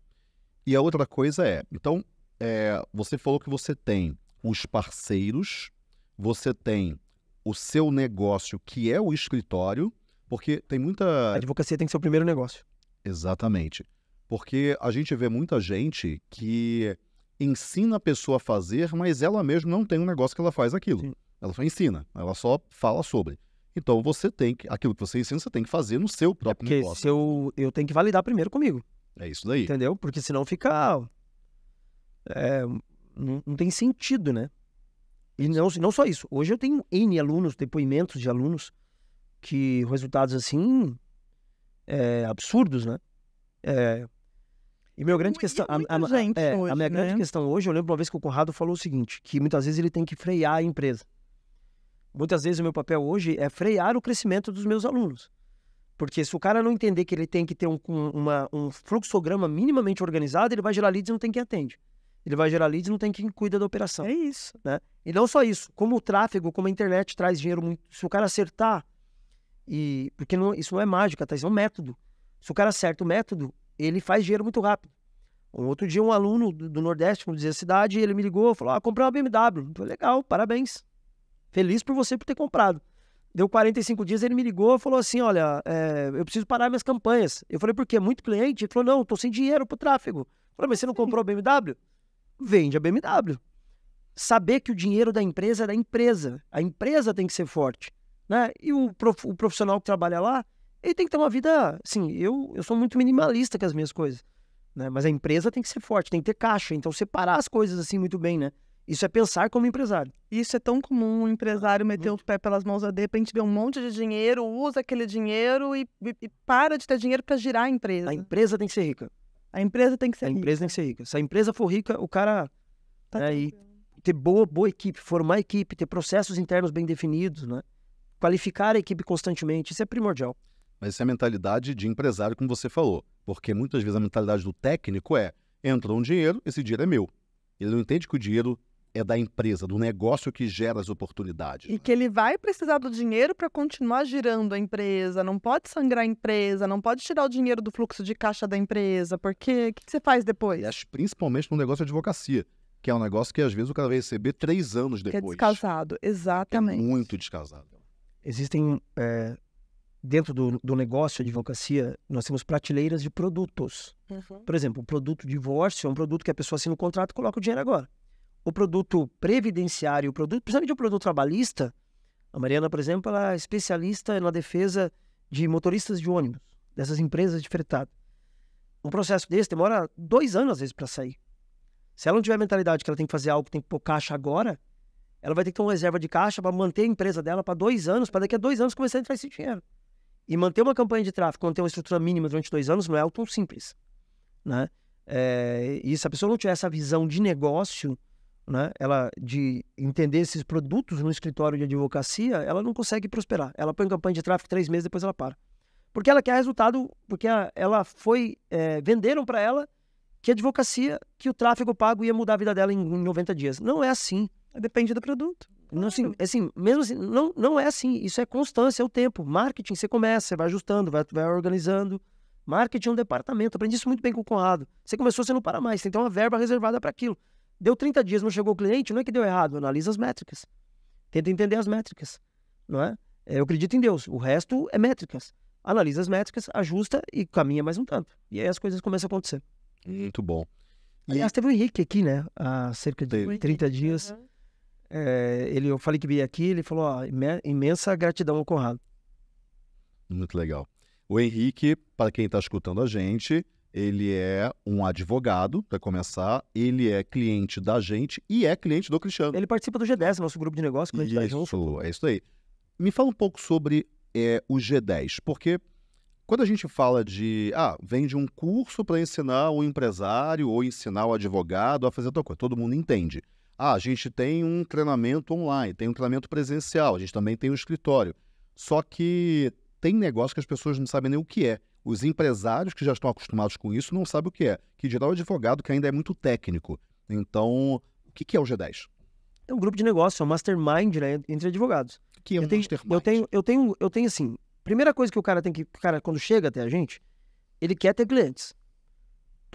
E a outra coisa é, então, é, você falou que você tem os parceiros, você tem o seu negócio que é o escritório, porque tem muita. A advocacia tem que ser o primeiro negócio. Exatamente. Porque a gente vê muita gente que ensina a pessoa a fazer, mas ela mesma não tem um negócio que ela faz aquilo. Sim. Ela só ensina, ela só fala sobre. Então você tem que. Aquilo que você ensina, você tem que fazer no seu é próprio é porque negócio. eu, eu tenho que validar primeiro comigo. É isso daí. Entendeu? Porque senão fica. É, não, não tem sentido, né? E é não, não só isso. Hoje eu tenho N alunos, depoimentos de alunos que resultados assim é, absurdos, né? É, e é, minha grande questão, a, a, é, hoje, a, minha né? grande questão hoje, eu lembro uma vez que o Conrado falou o seguinte, que muitas vezes ele tem que frear a empresa. Muitas vezes o meu papel hoje é frear o crescimento dos meus alunos. Porque se o cara não entender que ele tem que ter um, uma, um fluxograma minimamente organizado, ele vai gerar leads e não tem quem atende. Ele vai gerar leads e não tem quem cuida da operação. É isso. Né? E não só isso, como o tráfego, como a internet traz dinheiro muito. Se o cara acertar e porque não, isso não é mágica, tá? Isso é um método. Se o cara acerta o método, ele faz dinheiro muito rápido. Um outro dia, um aluno do, do Nordeste, como dizia a cidade, ele me ligou, falou: Ah, comprei uma BMW. Falei, legal, parabéns. Feliz por você por ter comprado. Deu 45 dias, ele me ligou e falou assim: Olha, é, eu preciso parar minhas campanhas. Eu falei, por quê? Muito cliente? Ele falou: Não, tô sem dinheiro pro tráfego. Eu falei, mas você não comprou a BMW? Vende a BMW. Saber que o dinheiro da empresa é da empresa. A empresa tem que ser forte né? E o, prof, o profissional que trabalha lá, ele tem que ter uma vida, assim, eu, eu sou muito minimalista com as minhas coisas, né? Mas a empresa tem que ser forte, tem que ter caixa, então separar as coisas assim muito bem, né? Isso é pensar como empresário. Isso é tão comum, o empresário meter muito. o pé pelas mãos, de repente vê um monte de dinheiro, usa aquele dinheiro e, e, e para de ter dinheiro para girar a empresa. A empresa tem que ser rica. A empresa tem que ser a rica. A empresa tem que ser rica. Se a empresa for rica, o cara tá né, ter boa, boa equipe, formar equipe, ter processos internos bem definidos, né? qualificar a equipe constantemente, isso é primordial. Mas isso é a mentalidade de empresário, como você falou. Porque muitas vezes a mentalidade do técnico é: entra um dinheiro, esse dinheiro é meu. Ele não entende que o dinheiro é da empresa, do negócio que gera as oportunidades. E né? que ele vai precisar do dinheiro para continuar girando a empresa, não pode sangrar a empresa, não pode tirar o dinheiro do fluxo de caixa da empresa, porque o que, que, você faz depois? E acho, principalmente no negócio de advocacia, que é um negócio que às vezes o cara vai receber três anos depois. Que é descasado, é exatamente. É muito descasado. Existem, é, dentro do, do, negócio de advocacia, nós temos prateleiras de produtos. Uhum. Por exemplo, o produto divórcio é um produto que a pessoa assina o um contrato e coloca o dinheiro agora. O produto previdenciário, o produto, principalmente o produto trabalhista, a Mariana, por exemplo, ela é especialista na defesa de motoristas de ônibus, dessas empresas de fretado. Um processo desse demora dois anos, às vezes, para sair. Se ela não tiver a mentalidade que ela tem que fazer algo, tem que pôr caixa agora, ela vai ter que ter uma reserva de caixa para manter a empresa dela para dois anos, para daqui a dois anos começar a entrar esse dinheiro. E manter uma campanha de tráfego, manter uma estrutura mínima durante dois anos não é algo tão simples, né? É, e se a pessoa não tiver essa visão de negócio, né, ela de entender esses produtos no escritório de advocacia, ela não consegue prosperar. Ela põe campanha de tráfego três meses, depois ela para. Porque ela quer resultado, porque ela foi, é, venderam para ela que a advocacia, que o tráfego pago ia mudar a vida dela em 90 dias. Não é assim. Depende do produto. Não, assim, assim, mesmo assim, não, não é assim. Isso é constância, é o tempo. Marketing, você começa, você vai ajustando, vai, vai organizando. Marketing é um departamento. Aprendi isso muito bem com o Conrado. Você começou, você não para mais. tem que ter uma verba reservada para aquilo. Deu 30 dias, não chegou o cliente, não é que deu errado. Analisa as métricas. Tenta entender as métricas. Não é? Eu acredito em Deus. O resto é métricas. Analisa as métricas, ajusta e caminha mais um tanto. E aí as coisas começam a acontecer. Muito bom. Aliás, e... teve o Henrique aqui, né? Há cerca de teve. 30 dias. Uhum é, ele, eu falei que veio aqui, ele falou, ó, imensa gratidão ao Conrado. Muito legal. O Henrique, para quem está escutando a gente, ele é um advogado, para começar, ele é cliente da gente e é cliente do Cristiano. Ele participa do G10, nosso grupo de negócios, cliente tá isso, da gente. É isso aí. Me fala um pouco sobre é, o G10, porque quando a gente fala de, ah, vende um curso para ensinar o empresário ou ensinar o advogado a fazer tal coisa, todo mundo entende. Ah, a gente tem um treinamento online, tem um treinamento presencial, a gente também tem um escritório. Só que tem negócio que as pessoas não sabem nem o que é. Os empresários que já estão acostumados com isso não sabem o que é. Que dirá o advogado que ainda é muito técnico. Então, o que é o G10? É um grupo de negócio, é um mastermind né, entre advogados. Que é um eu tenho, Eu tenho, eu tenho, eu tenho assim. Primeira coisa que o cara tem que, o cara quando chega até a gente, ele quer ter clientes.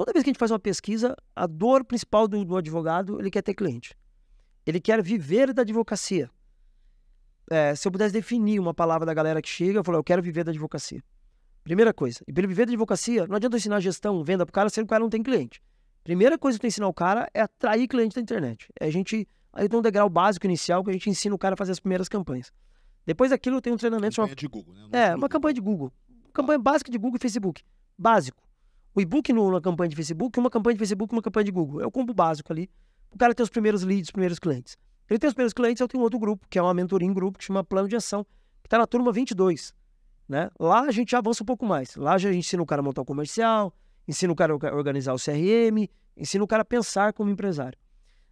Toda vez que a gente faz uma pesquisa, a dor principal do, do advogado, ele quer ter cliente. Ele quer viver da advocacia. É, se eu pudesse definir uma palavra da galera que chega, eu falo, eu quero viver da advocacia. Primeira coisa. E para ele viver da advocacia, não adianta eu ensinar gestão, venda para o cara, sendo que o cara não tem cliente. Primeira coisa que eu tenho que ensinar o cara é atrair cliente da internet. É a gente. Aí tem um degrau básico inicial que a gente ensina o cara a fazer as primeiras campanhas. Depois daquilo tem um treinamento. Campanha de Google, né? É, uma campanha de é. Google. Campanha básica de Google e Facebook. Básico o e-book numa campanha de Facebook, uma campanha de Facebook, uma campanha de Google. É o combo básico ali. O cara tem os primeiros leads, os primeiros clientes. Ele tem os primeiros clientes, eu tenho outro grupo, que é uma mentoria em grupo, que chama Plano de Ação, que está na turma 22. Né? Lá a gente avança um pouco mais. Lá a gente ensina o cara a montar o um comercial, ensina o cara a organizar o CRM, ensina o cara a pensar como empresário.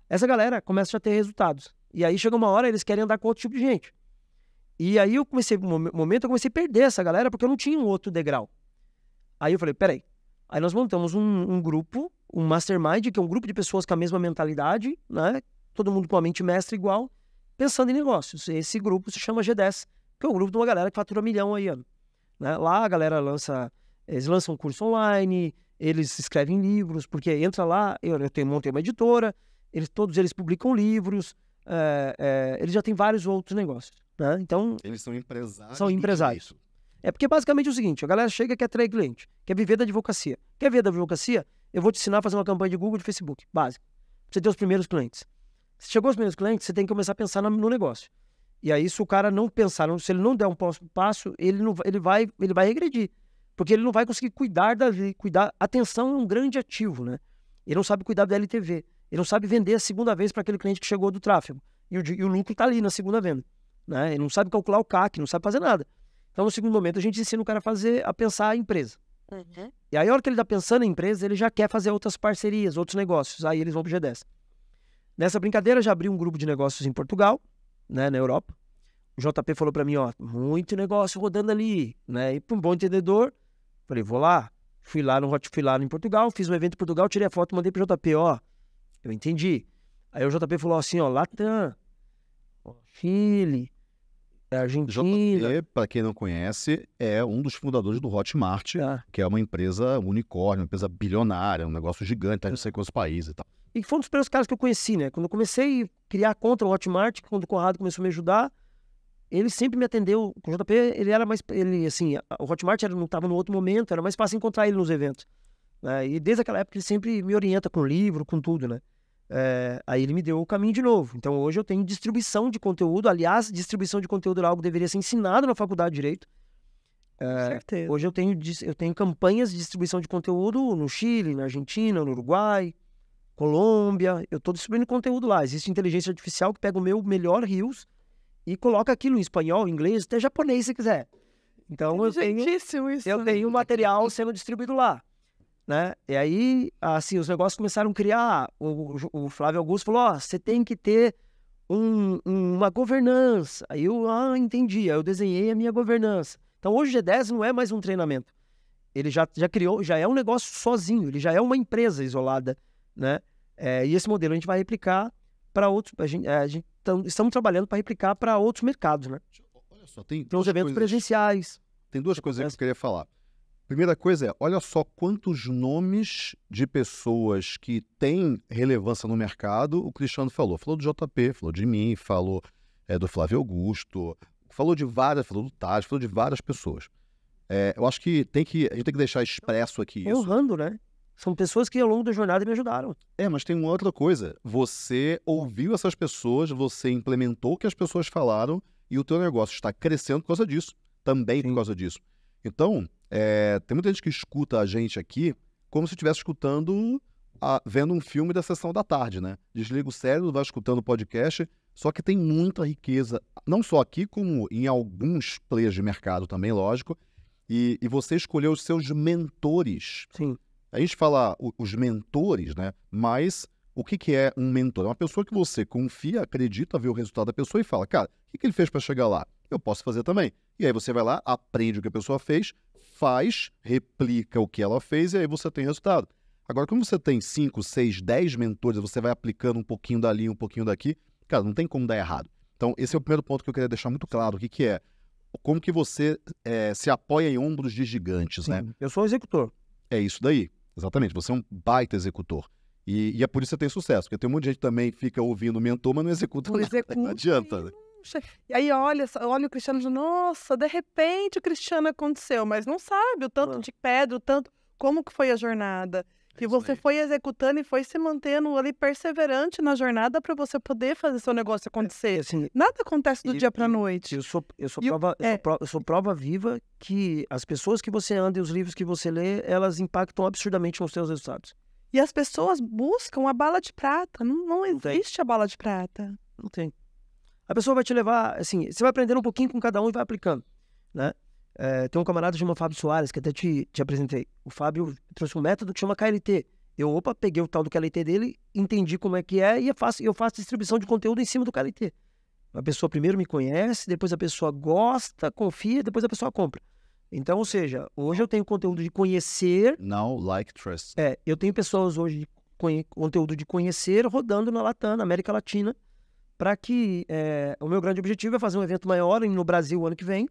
Essa galera começa a ter resultados. E aí chega uma hora, eles querem andar com outro tipo de gente. E aí eu comecei, no momento, eu comecei a perder essa galera porque eu não tinha um outro degrau. Aí eu falei, peraí, Aí nós montamos um, um, grupo, um mastermind, que é um grupo de pessoas com a mesma mentalidade, né? Todo mundo com a mente mestre igual, pensando em negócios. Esse grupo se chama G10, que é o grupo de uma galera que fatura um milhão aí ano. Né? Lá a galera lança, eles lançam curso online, eles escrevem livros, porque entra lá, eu, eu tenho, montei uma editora, eles, todos eles publicam livros, é, é, eles já têm vários outros negócios. Né? Então, eles são empresários. São empresários. É porque basicamente é o seguinte: a galera chega e quer atrair cliente, quer viver da advocacia. Quer viver da advocacia? Eu vou te ensinar a fazer uma campanha de Google, de Facebook, básico. Pra você ter os primeiros clientes. Se chegou aos primeiros clientes, você tem que começar a pensar no negócio. E aí, se o cara não pensar, se ele não der um próximo passo, ele, não, ele, vai, ele vai regredir. Porque ele não vai conseguir cuidar da cuidar. Atenção é um grande ativo, né? Ele não sabe cuidar da LTV. Ele não sabe vender a segunda vez para aquele cliente que chegou do tráfego. E o, e o lucro está ali na segunda venda. Né? Ele não sabe calcular o CAC, não sabe fazer nada. Então, no segundo momento, a gente ensina o cara a fazer, a pensar a empresa. Uhum. E aí, a hora que ele está pensando em empresa, ele já quer fazer outras parcerias, outros negócios. Aí eles vão para o G10. Nessa brincadeira, já abri um grupo de negócios em Portugal, né, na Europa. O JP falou para mim, ó, muito negócio rodando ali, né? E para um bom entendedor, falei, vou lá. Fui lá no fui lá em Portugal, fiz um evento em Portugal, tirei a foto, mandei pro JP, ó. Eu entendi. Aí o JP falou assim, ó, Latam, Chile, da JP, para quem não conhece, é um dos fundadores do Hotmart, ah. que é uma empresa unicórnio, uma empresa bilionária, um negócio gigante, tá, não é. sei quantos países e tal. E foi um dos primeiros caras que eu conheci, né? Quando eu comecei a criar contra o Hotmart, quando o Conrado começou a me ajudar, ele sempre me atendeu. O JP, ele era mais. Ele, assim, o Hotmart era, não estava no outro momento, era mais fácil encontrar ele nos eventos. Né? E desde aquela época ele sempre me orienta com livro, com tudo, né? É, aí ele me deu o caminho de novo. Então hoje eu tenho distribuição de conteúdo. Aliás, distribuição de conteúdo era é algo que deveria ser ensinado na faculdade de Direito. É, certeza. Hoje eu tenho, eu tenho campanhas de distribuição de conteúdo no Chile, na Argentina, no Uruguai, Colômbia. Eu estou distribuindo conteúdo lá. Existe inteligência artificial que pega o meu melhor rios e coloca aquilo em espanhol, inglês, até japonês se quiser. Então eu tenho, isso. eu né? tenho material sendo distribuído lá né? E aí, assim, os negócios começaram a criar. Ah, o, o Flávio Augusto falou: ó, oh, você tem que ter um, uma governança. Aí eu, ah, entendi. Aí eu desenhei a minha governança. Então hoje o G10 não é mais um treinamento. Ele já, já criou, já é um negócio sozinho, ele já é uma empresa isolada, né? É, e esse modelo a gente vai replicar para outros. A gente, a gente tam, estamos trabalhando para replicar para outros mercados, né? Olha só, tem. Para os eventos coisas, presenciais. Tem duas coisas que eu queria falar. Primeira coisa é, olha só quantos nomes de pessoas que têm relevância no mercado o Cristiano falou. Falou do JP, falou de mim, falou é, do Flávio Augusto, falou de várias, falou do Tade, falou de várias pessoas. É, eu acho que tem que a gente tem que deixar expresso aqui isso. Honrando, né? São pessoas que ao longo da jornada me ajudaram. É, mas tem uma outra coisa. Você ouviu essas pessoas, você implementou o que as pessoas falaram e o teu negócio está crescendo por causa disso. Também Sim. por causa disso. Então, é, tem muita gente que escuta a gente aqui como se estivesse escutando, a, vendo um filme da sessão da tarde, né? Desliga o cérebro, vai escutando o podcast. Só que tem muita riqueza, não só aqui, como em alguns players de mercado também, lógico. E, e você escolheu os seus mentores. Sim. A gente fala os mentores, né? Mas o que, que é um mentor? É uma pessoa que você confia, acredita, vê o resultado da pessoa e fala, cara, o que, que ele fez para chegar lá? Eu posso fazer também. E aí você vai lá, aprende o que a pessoa fez faz, replica o que ela fez e aí você tem resultado. Agora, quando você tem 5, 6, 10 mentores, você vai aplicando um pouquinho dali, um pouquinho daqui, cara, não tem como dar errado. Então, esse é o primeiro ponto que eu queria deixar muito claro, o que, que é como que você é, se apoia em ombros de gigantes, né? Sim, né? Eu sou executor. É isso daí, exatamente. Você é um baita executor. E, e é por isso que você tem sucesso, porque tem um monte de gente também que fica ouvindo o mentor, mas não executa não nada. Né? Executa. Não adianta. Né? né? E aí olha, olha o Cristiano e nossa, de repente o Cristiano aconteceu, mas não sabe o tanto ah. de pedra, o tanto. Como que foi a jornada? É e você aí. foi executando e foi se mantendo ali perseverante na jornada para você poder fazer seu negócio é, acontecer. É, assim, Nada acontece do e, dia para noite. Eu sou, eu sou, prova, eu, é. sou prova, eu sou prova viva que as pessoas que você anda e os livros que você lê, elas impactam absurdamente nos seus resultados. E as pessoas buscam a bala de prata. Não, não existe a bala de prata. Não tem. A pessoa vai te levar, assim, você vai aprendendo um pouquinho com cada um e vai aplicando, né? É, tem um camarada chamado Fábio Soares, que até te, te apresentei. O Fábio trouxe um método que chama KLT. Eu, opa, peguei o tal do KLT dele, entendi como é que é e eu faço, eu faço distribuição de conteúdo em cima do KLT. A pessoa primeiro me conhece, depois a pessoa gosta, confia, depois a pessoa compra. Então, ou seja, hoje eu tenho conteúdo de conhecer. Now, like, trust. É, eu tenho pessoas hoje de conteúdo de conhecer rodando na Latam, na América Latina, para que é, o meu grande objetivo é fazer um evento maior no Brasil ano que vem.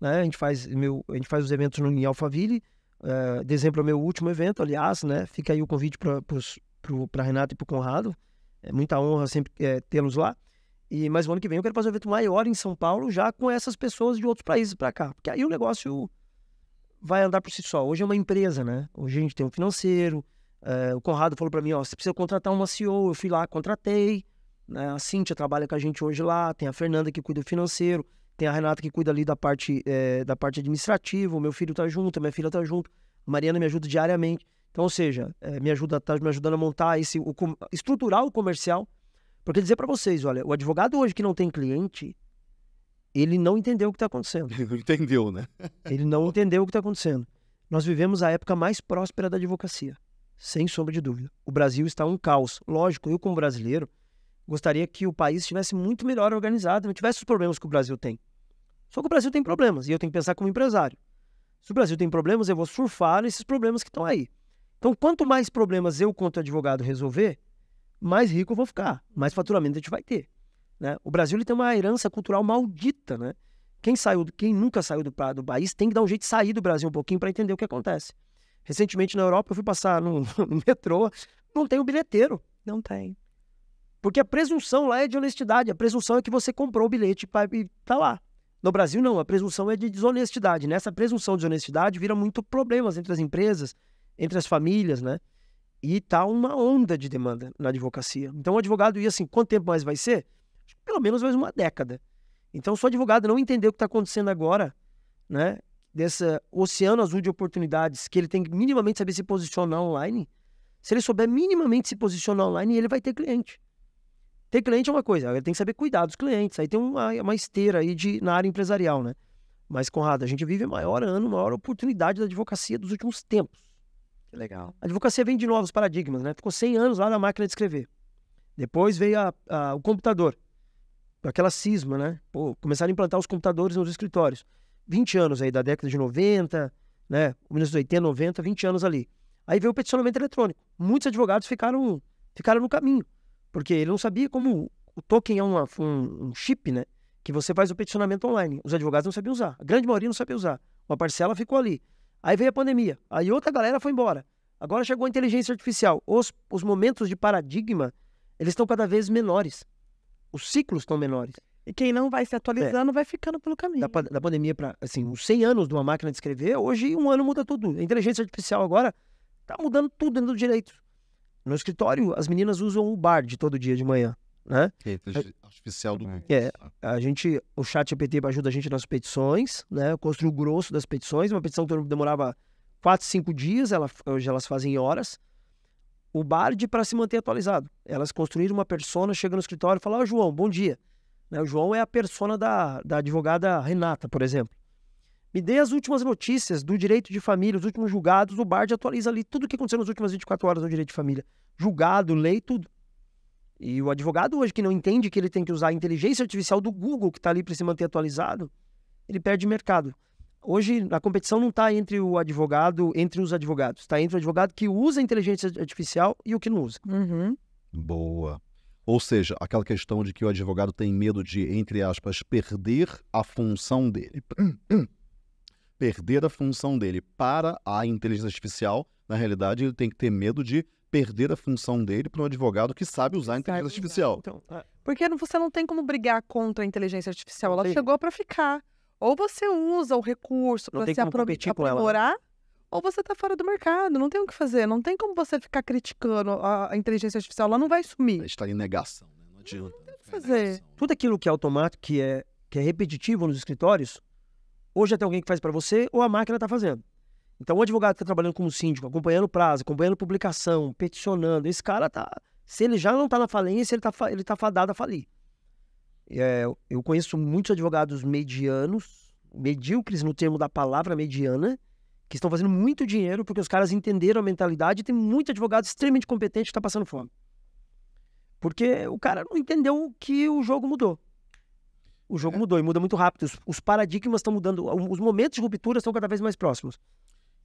Né? A gente faz meu, a gente faz os eventos no em Alphaville. É, dezembro é o meu último evento, aliás, né? Fica aí o convite para Renato e para Conrado. É muita honra sempre é, tê-los lá. E mas o ano que vem eu quero fazer um evento maior em São Paulo, já com essas pessoas de outros países para cá, porque aí o negócio vai andar por si só. Hoje é uma empresa, né? Hoje a gente tem um financeiro. É, o Conrado falou para mim, ó, você precisa contratar uma CEO. Eu fui lá, contratei né? A Cíntia trabalha com a gente hoje lá, tem a Fernanda que cuida do financeiro, tem a Renata que cuida ali da parte, é, da parte administrativa, o meu filho tá junto, a minha filha tá junto, a Mariana me ajuda diariamente. Então, ou seja, é, me ajuda, tá me ajudando a montar esse, o, estruturar o comercial. Porque dizer para vocês, olha, o advogado hoje que não tem cliente, ele não entendeu o que está acontecendo. não entendeu, né? ele não entendeu o que está acontecendo. Nós vivemos a época mais próspera da advocacia, sem sombra de dúvida. O Brasil está um caos. Lógico, eu como brasileiro, gostaria que o país estivesse muito melhor organizado, não tivesse os problemas que o Brasil tem. Só que o Brasil tem problemas e eu tenho que pensar como empresário. Se o Brasil tem problemas, eu vou surfar nesses problemas que estão aí. Então, quanto mais problemas eu, quanto advogado, resolver, mais rico eu vou ficar, mais faturamento a gente vai ter. Né? O Brasil ele tem uma herança cultural maldita. Né? Quem, saiu, quem nunca saiu do, do país tem que dar um jeito de sair do Brasil um pouquinho para entender o que acontece. Recentemente na Europa, eu fui passar no, no metrô, não tem o bilheteiro. Não tem. Porque a presunção lá é de honestidade. A presunção é que você comprou o bilhete e tá lá. No Brasil, não. A presunção é de desonestidade. Nessa né? presunção de honestidade vira muito problemas entre as empresas, entre as famílias, né? E tá uma onda de demanda na advocacia. Então o advogado ia assim, quanto tempo mais vai ser? Pelo menos mais uma década. Então, se o advogado não entender o que está acontecendo agora, né? Desse oceano azul de oportunidades, que ele tem que minimamente saber se posicionar online. Se ele souber minimamente se posicionar online, ele vai ter cliente. Ter cliente é uma coisa, ele tem que saber cuidar dos clientes. Aí tem uma, uma esteira aí de, na área empresarial, né? Mas, Conrado, a gente vive a maior ano, maior oportunidade da advocacia dos últimos tempos. Que legal. A advocacia vem de novos paradigmas, né? Ficou 100 anos lá na máquina de escrever. Depois veio a, a, o computador. Aquela cisma, né? Pô, começaram a implantar os computadores nos escritórios. 20 anos aí, da década de 90, né? 1980, 90, 20 anos ali. Aí veio o peticionamento eletrônico. Muitos advogados ficaram, ficaram no caminho. Porque ele não sabia como o token é uma, um, um, chip, né? Que você faz o peticionamento online. Os advogados não sabiam usar. A grande maioria não sabia usar. Uma parcela ficou ali. Aí veio a pandemia. Aí outra galera foi embora. Agora chegou a inteligência artificial. Os, os momentos de paradigma, eles estão cada vez menores. Os ciclos estão menores. E quem não vai se atualizando é. vai ficando pelo caminho. Da, da pandemia para, assim, os 100 anos de uma máquina de escrever, hoje um ano muda tudo. A inteligência artificial agora está mudando tudo dentro do direito. No escritório, as meninas usam o Bard todo dia de manhã, né? É, artificial do É, a gente, o chat GPT ajuda a gente nas petições, né? Eu construo o grosso das petições, uma petição que demorava 4, 5 dias, ela, hoje elas fazem em horas. O Bard para se manter atualizado. Elas construíram uma persona, chega no escritório e fala, oh, João, bom dia. Né? O João é a persona da, da advogada Renata, por exemplo. Me dê as últimas notícias do direito de família, os últimos julgados, o Bard atualiza ali tudo o que aconteceu nas últimas 24 horas no direito de família. Julgado, lei, tudo. E o advogado hoje que não entende que ele tem que usar a inteligência artificial do Google, que está ali para se manter atualizado, ele perde mercado. Hoje a competição não está entre o advogado, entre os advogados, está entre o advogado que usa a inteligência artificial e o que não usa. Uhum. Boa. Ou seja, aquela questão de que o advogado tem medo de, entre aspas, perder a função dele. perder a função dele para a inteligência artificial, na realidade, ele tem que ter medo de perder a função dele para um advogado que sabe usar a inteligência sabe, artificial. Então, é. Porque você não tem como brigar contra a inteligência artificial, ela Sim. chegou para ficar. Ou você usa o recurso para se né? aprimorar, ou você está fora do mercado, não tem o que fazer, não tem como você ficar criticando a, inteligência artificial, ela não vai sumir. está em negação, né? Não adianta. Não, não tem o que né? fazer. Tudo aquilo que é automático, que é, que é repetitivo nos escritórios, Hoje já tem alguém que faz para você, ou a máquina está fazendo. Então, o advogado que está trabalhando como síndico, acompanhando prazo, acompanhando publicação, peticionando, esse cara tá. Se ele já não está na falência, ele está ele tá fadado a falir. É, eu conheço muitos advogados medianos, medíocres no termo da palavra mediana, que estão fazendo muito dinheiro porque os caras entenderam a mentalidade e tem muito advogado extremamente competente que está passando fome. Porque o cara não entendeu que o jogo mudou. O jogo é. mudou e muda muito rápido. Os, os paradigmas estão mudando, os momentos de ruptura estão cada vez mais próximos.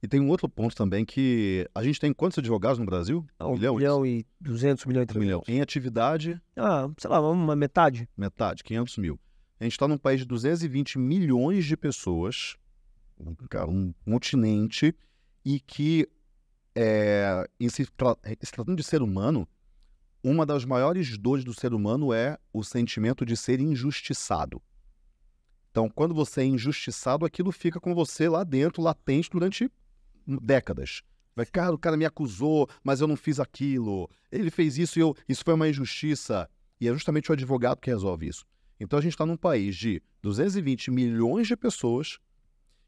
E tem um outro ponto também que a gente tem quantos advogados no Brasil? É um milhão, milhão e 200 milhões de milhão. Em atividade? Ah, sei lá, uma metade. Metade, 500 mil. A gente está num país de 220 milhões de pessoas, um, um continente, e que, é, em se, tra é, se tratando de ser humano, uma das maiores dores do ser humano é o sentimento de ser injustiçado. Então, quando você é injustiçado, aquilo fica com você lá dentro, latente, durante décadas. Vai, cara, o cara me acusou, mas eu não fiz aquilo. Ele fez isso e eu, isso foi uma injustiça. E é justamente o advogado que resolve isso. Então a gente está num país de 220 milhões de pessoas.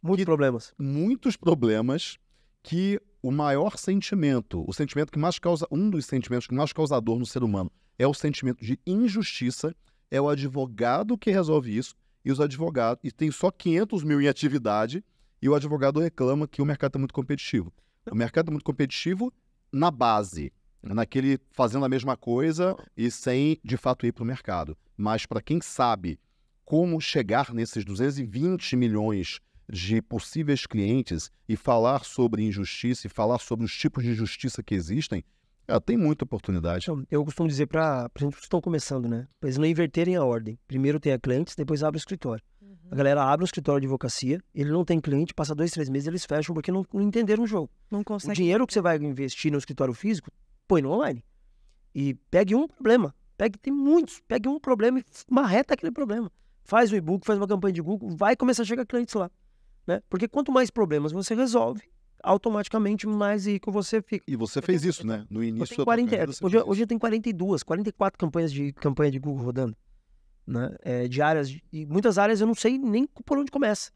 Muitos que, problemas. Muitos problemas que o maior sentimento, o sentimento que mais causa, um dos sentimentos que mais causa dor no ser humano é o sentimento de injustiça. É o advogado que resolve isso e os advogados e tem só 500 mil em atividade e o advogado reclama que o mercado está muito competitivo. O mercado está muito competitivo na base, naquele fazendo a mesma coisa e sem de fato ir para o mercado. Mas para quem sabe como chegar nesses 220 milhões de possíveis clientes e falar sobre injustiça e falar sobre os tipos de justiça que existem, ela ah, tem muita oportunidade. Eu, então, eu costumo dizer para os que estão começando, né? Para eles não inverterem a ordem. Primeiro tem a clientes, depois abre o escritório. Uhum. A galera abre o escritório de advocacia, ele não tem cliente, passa dois, três meses, eles fecham porque não, não entenderam o jogo. Não consegue. O dinheiro que você vai investir no escritório físico, põe no online. E pegue um problema. Pegue, tem muitos. Pegue um problema e marreta aquele problema. Faz o e-book, faz uma campanha de Google, vai começar a chegar clientes lá. Né? Porque quanto mais problemas você resolve, automaticamente mais rico você fica. E você fez isso, né? No início da 40, carreira, hoje, eu, hoje eu tenho 42, 44 campanhas de campanha de Google rodando. Né? É, de áreas, e muitas áreas eu não sei nem por onde começa.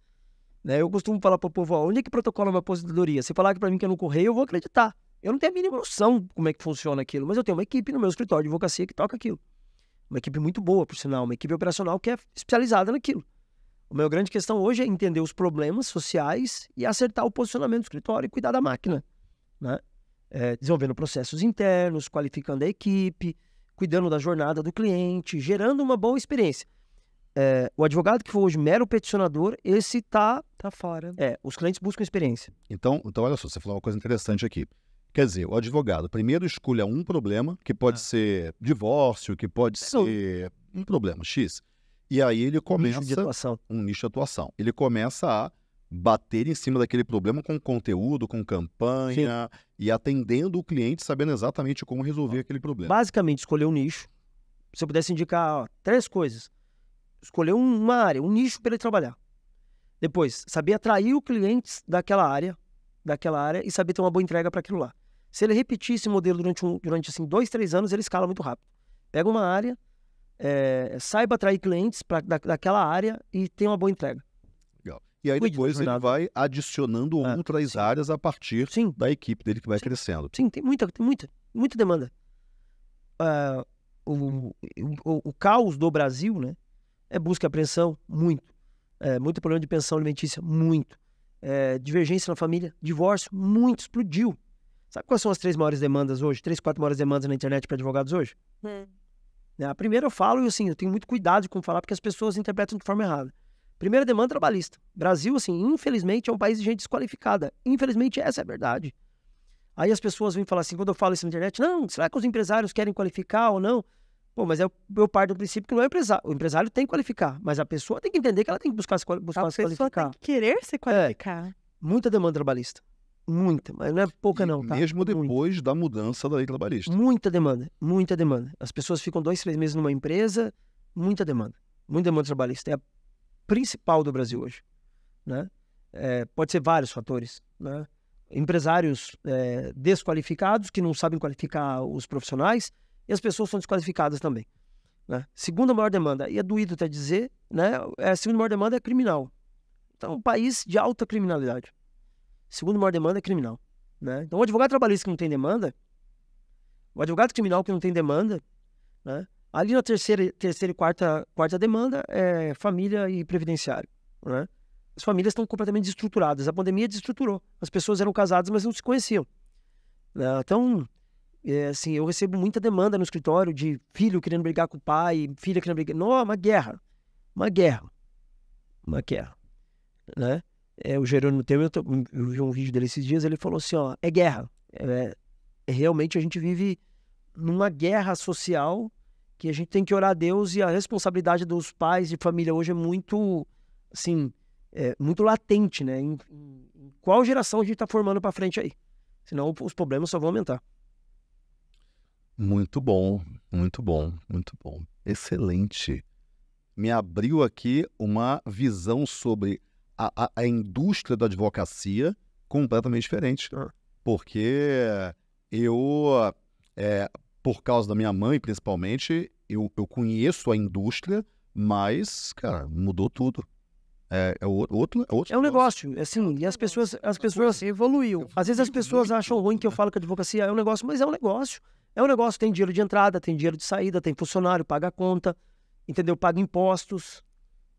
Né? Eu costumo falar para o povo, onde é que protocola uma aposentadoria? Se falar para mim que é no correio, eu vou acreditar. Eu não tenho a mínima noção como é que funciona aquilo, mas eu tenho uma equipe no meu escritório de advocacia que toca aquilo. Uma equipe muito boa, por sinal, uma equipe operacional que é especializada naquilo. O meu grande questão hoje é entender os problemas sociais e acertar o posicionamento do escritório e cuidar da máquina, né? É, desenvolvendo processos internos, qualificando a equipe, cuidando da jornada do cliente, gerando uma boa experiência. É, o advogado que for hoje mero peticionador, esse tá... Tá fora. É, os clientes buscam experiência. Então, então olha só, você falou uma coisa interessante aqui. Quer dizer, o advogado primeiro escolhe um problema, que pode ah. ser divórcio, que pode ser um problema X. E aí ele começa. Um nicho de atuação. Um nicho de atuação. Ele começa a bater em cima daquele problema com conteúdo, com campanha Sim. e atendendo o cliente, sabendo exatamente como resolver aquele problema. Basicamente, escolher um nicho. Se eu pudesse indicar ó, três coisas: escolher uma área, um nicho para ele trabalhar. Depois, saber atrair o cliente daquela área, daquela área e saber ter uma boa entrega para aquilo lá. Se ele repetir esse modelo durante, um, durante assim, dois, três anos, ele escala muito rápido. Pega uma área, é, saiba atrair clientes pra, da, daquela área e tenha uma boa entrega. E aí depois ele vai adicionando ah, outras sim. áreas a partir sim. da equipe dele que vai sim. crescendo. Sim, tem muita, tem muita, muita demanda. Uh, o, o, o, caos do Brasil, né? É busca e apreensão, muito. É, muito problema de pensão alimentícia, muito. É, divergência na família, divórcio, muito, explodiu. Sabe quais são as três maiores demandas hoje? Três, quatro maiores demandas na internet para advogados hoje? Hum. Né? A primeira eu falo, e assim, eu tenho muito cuidado com falar, porque as pessoas interpretam de forma errada. Primeira demanda trabalhista. Brasil, assim, infelizmente é um país de gente desqualificada. Infelizmente, essa é a verdade. Aí as pessoas vêm falar assim, quando eu falo isso na internet, não, será que os empresários querem qualificar ou não? Pô, mas eu, é eu parto do princípio que não é empresário. O empresário tem que qualificar, mas a pessoa tem que entender que ela tem que buscar se, buscar a se qualificar. A pessoa tem que querer se é. qualificar. É, muita demanda trabalhista. Muita, mas não é pouca e não, tá? Mesmo depois muita. da mudança da lei trabalhista. Muita demanda, muita demanda. As pessoas ficam dois, três meses numa empresa, muita demanda. Muita demanda trabalhista. É a principal do Brasil hoje, né? É, pode ser vários fatores, né? Empresários é, desqualificados, que não sabem qualificar os profissionais, e as pessoas são desqualificadas também. Né? Segunda maior demanda, e é doído até dizer, né? É, a segunda maior demanda é criminal. Então, um país de alta criminalidade. Segundo maior demanda é criminal. Né? Então, o advogado trabalhista que não tem demanda, o advogado criminal que não tem demanda, né? ali na terceira, terceira e quarta, quarta demanda é família e previdenciário. Né? As famílias estão completamente desestruturadas. A pandemia desestruturou. As pessoas eram casadas, mas não se conheciam. Né? Então, é, assim, eu recebo muita demanda no escritório de filho querendo brigar com o pai, filha querendo brigar. Não, uma guerra. Uma guerra. Uma guerra. Né? é, o Jerônimo Temer, eu, eu, vi um vídeo dele esses dias, ele falou assim, ó, é guerra. É, é, realmente a gente vive numa guerra social que a gente tem que orar a Deus e a responsabilidade dos pais de família hoje é muito, assim, é, muito latente, né? Em, em qual geração a gente está formando para frente aí? Senão os problemas só vão aumentar. Muito bom, muito bom, muito bom. Excelente. Me abriu aqui uma visão sobre a, a, a indústria da advocacia completamente diferente. É. Porque eu, é, por causa da minha mãe principalmente, eu, eu conheço a indústria, mas, cara, mudou tudo. É, é, outro, é, outro é um negócio, é assim, e as pessoas, as pessoas assim, evoluiu. Às vezes as pessoas acham ruim que eu falo que a advocacia é um negócio, mas é um negócio. É um negócio, tem dinheiro de entrada, tem dinheiro de saída, tem funcionário, paga a conta, entendeu? Paga impostos,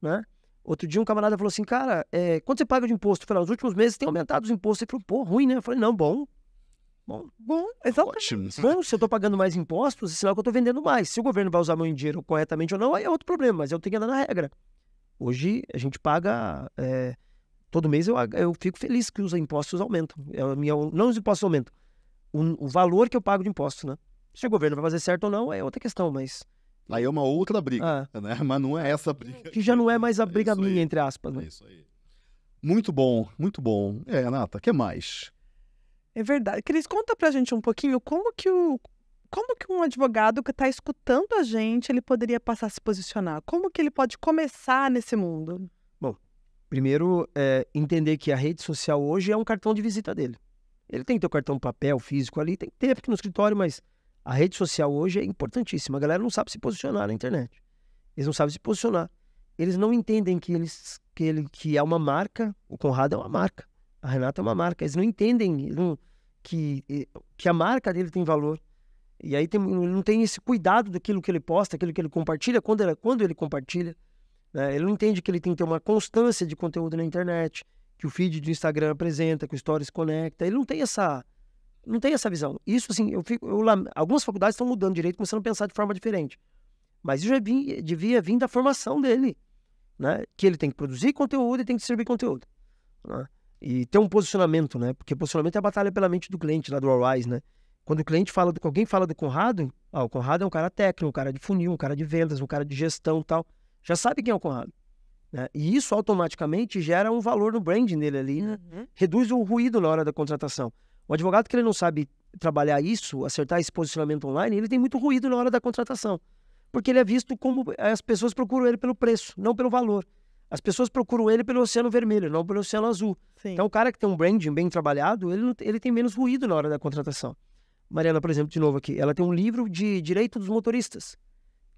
né? Outro dia um camarada falou assim, cara, é, quanto você paga de imposto? Eu falei, ah, nos últimos meses tem aumentado os impostos. Ele falou, pô, ruim, né? Eu falei, não, bom. Bom, bom, então, Ótimo. bom, se eu estou pagando mais impostos, é sinal que eu estou vendendo mais. Se o governo vai usar meu dinheiro corretamente ou não, aí é outro problema, mas eu tenho que andar na regra. Hoje a gente paga. É, todo mês eu, eu fico feliz que os impostos aumentam. Eu, é minha, não os impostos aumentam. O, o valor que eu pago de impostos, né? Se o governo vai fazer certo ou não, é outra questão, mas Aí é uma outra briga, ah. né? Mas não é essa briga. Que já não é mais a é briga é minha, aí. entre aspas. Né? É isso aí. Muito bom, muito bom. É, Renata, o que mais? É verdade. Cris, conta pra gente um pouquinho como que o. Como que um advogado que está escutando a gente, ele poderia passar a se posicionar? Como que ele pode começar nesse mundo? Bom, primeiro, é, entender que a rede social hoje é um cartão de visita dele. Ele tem que ter o cartão papel físico ali, tem que ter, porque no escritório, mas a rede social hoje é importantíssima. A galera não sabe se posicionar na internet. Eles não sabem se posicionar. Eles não entendem que eles que ele que é uma marca. O Conrado é uma marca. A Renata é uma marca. Eles não entendem eles não, que eh, que a marca dele tem valor. E aí tem, não tem esse cuidado daquilo que ele posta, aquilo que ele compartilha, quando ele, quando ele compartilha. Né? Ele não entende que ele tem que ter uma constância de conteúdo na internet, que o feed do Instagram apresenta, que o Stories conecta. Ele não tem essa, não tem essa visão. Isso, assim, eu fico. Eu, algumas faculdades estão mudando direito, começando a pensar de forma diferente. Mas isso já vim, devia vir da formação dele, né? Que ele tem que produzir conteúdo e tem que servir conteúdo. Né? E ter um posicionamento, né? Porque posicionamento é a batalha pela mente do cliente lá do Allrise, né? Quando o cliente fala, do, alguém fala do Conrado, ah, o Conrado é um cara técnico, um cara de funil, um cara de vendas, um cara de gestão tal. Já sabe quem é o Conrado. Né? E isso automaticamente gera um valor no branding dele ali, né? uhum. reduz o ruído na hora da contratação. O advogado que ele não sabe trabalhar isso, acertar esse posicionamento online, ele tem muito ruído na hora da contratação. Porque ele é visto como. Eh, as pessoas procuram ele pelo preço, não pelo valor. As pessoas procuram ele pelo oceano vermelho, não pelo oceano azul. Sim. Então, o cara que tem um branding bem trabalhado, ele, ele tem menos ruído na hora da contratação. Mariana, por exemplo, de novo aqui, ela tem um livro de direito dos motoristas.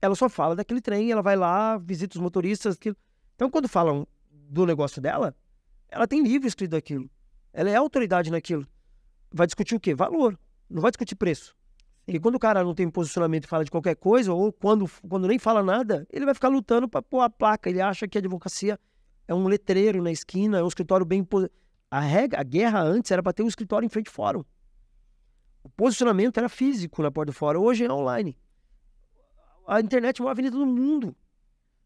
Ela só fala daquele trem, ela vai lá, visita os motoristas. Aquilo. Então, quando falam do negócio dela, ela tem livro escrito daquilo. Ela é autoridade naquilo vai discutir o quê? Valor. Não vai discutir preço. E quando o cara não tem um posicionamento e fala de qualquer coisa, ou quando, quando nem fala nada, ele vai ficar lutando para pôr a placa. Ele acha que a advocacia é um letreiro na esquina, é um escritório bem. A, regra, a guerra antes era para ter um escritório em frente ao fórum. O posicionamento era físico na porta do fórum, hoje é online. A internet é uma avenida do mundo.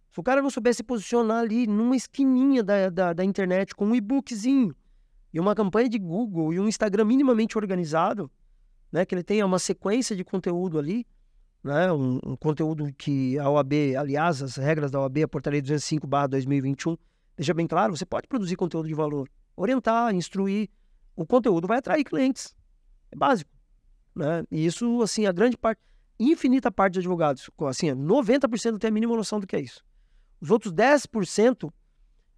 Se o cara não soubesse posicionar ali numa esquininha da, da, da internet com um e-bookzinho, e uma campanha de Google e um Instagram minimamente organizado, né, que ele tenha uma sequência de conteúdo ali, né, um, um conteúdo que a OAB, aliás, as regras da OAB, a portaria 205/2021, deixa bem claro, você pode produzir conteúdo de valor, orientar, instruir, o conteúdo vai atrair clientes. É básico, né? E isso assim, a grande parte, infinita parte de advogados, assim, 90% tem a mínima noção do que é isso. Os outros 10%,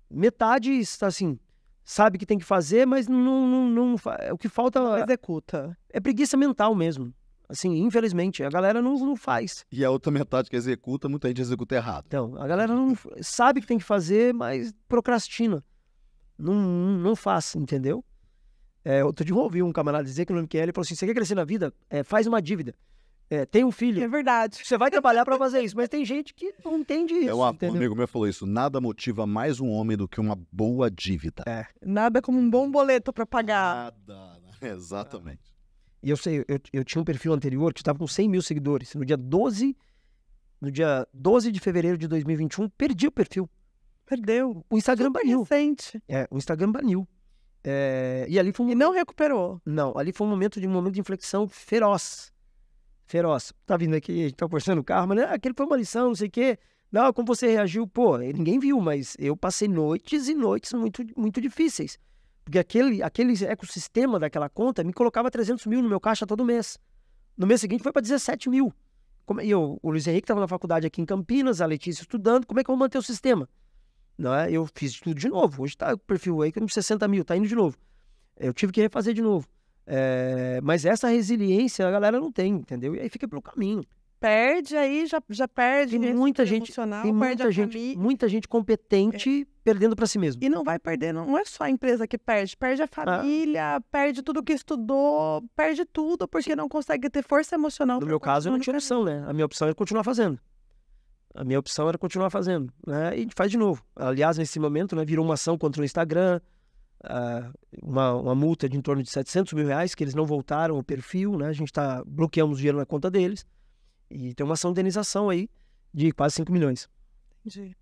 metade está assim, sabe que tem que fazer, mas não, não, não é, o que falta não é executa. É preguiça mental mesmo. Assim, infelizmente, a galera não, não faz. E a outra metade que executa, muita gente executa errado. Então, a galera não sabe que tem que fazer, mas procrastina. Não, não, faz, entendeu? É, outro dia eu ouvi um camarada dizer que no MQL ele falou assim: você quer crescer na vida? É, faz uma dívida. É, tem um filho. É verdade. Você vai trabalhar para fazer isso, mas tem gente que não entende é isso. É uma, um amigo meu falou isso. Nada motiva mais um homem do que uma boa dívida. É. Nada é como um bom boleto para pagar. Nada, né? exatamente. E eu sei, eu, eu tinha um perfil anterior que estava com 100 mil seguidores. No dia 12, no dia 12 de fevereiro de 2021, perdi o perfil. Perdeu. O Instagram Super baniu. Recente. É, o Instagram baniu. É, e ali foi um... E não recuperou. Não, ali foi um momento de um momento de inflexão feroz feroz. Tá vindo aqui, a gente tá forçando o carro, mas né, aquele foi uma lição, não sei o quê. Não, como você reagiu, pô, ninguém viu, mas eu passei noites e noites muito, muito difíceis. Porque aquele, aquele ecossistema daquela conta me colocava 300 mil no meu caixa todo mês. No mês seguinte foi para 17 mil. Como, eu, o Luiz Henrique estava na faculdade aqui em Campinas, a Letícia estudando, como é que eu vou manter o sistema? Não é? Eu fiz tudo de novo. Hoje está o perfil aí com 60 mil, está indo de novo. Eu tive que refazer de novo. É, mas essa resiliência a galera não tem, entendeu? E aí fica pelo caminho. Perde aí, já, já perde. Tem muita gente, tem muita gente, muita gente competente é. perdendo para si mesmo. E não vai perder, não é só a empresa que perde, perde a ah. família, ah. perde tudo que estudou, perde tudo porque não consegue ter força emocional. No meu caso, eu não tinha opção, né? A minha opção era continuar fazendo. A minha opção era continuar fazendo, né? E faz de novo. Aliás, nesse momento, né, virou uma ação contra o Instagram, ah, uma, uma, multa de em torno de 700 mil reais, que eles não voltaram o perfil, né? A gente tá, bloqueamos dinheiro na conta deles. E tem uma ação de indenização aí de quase 5 milhões. Entendi.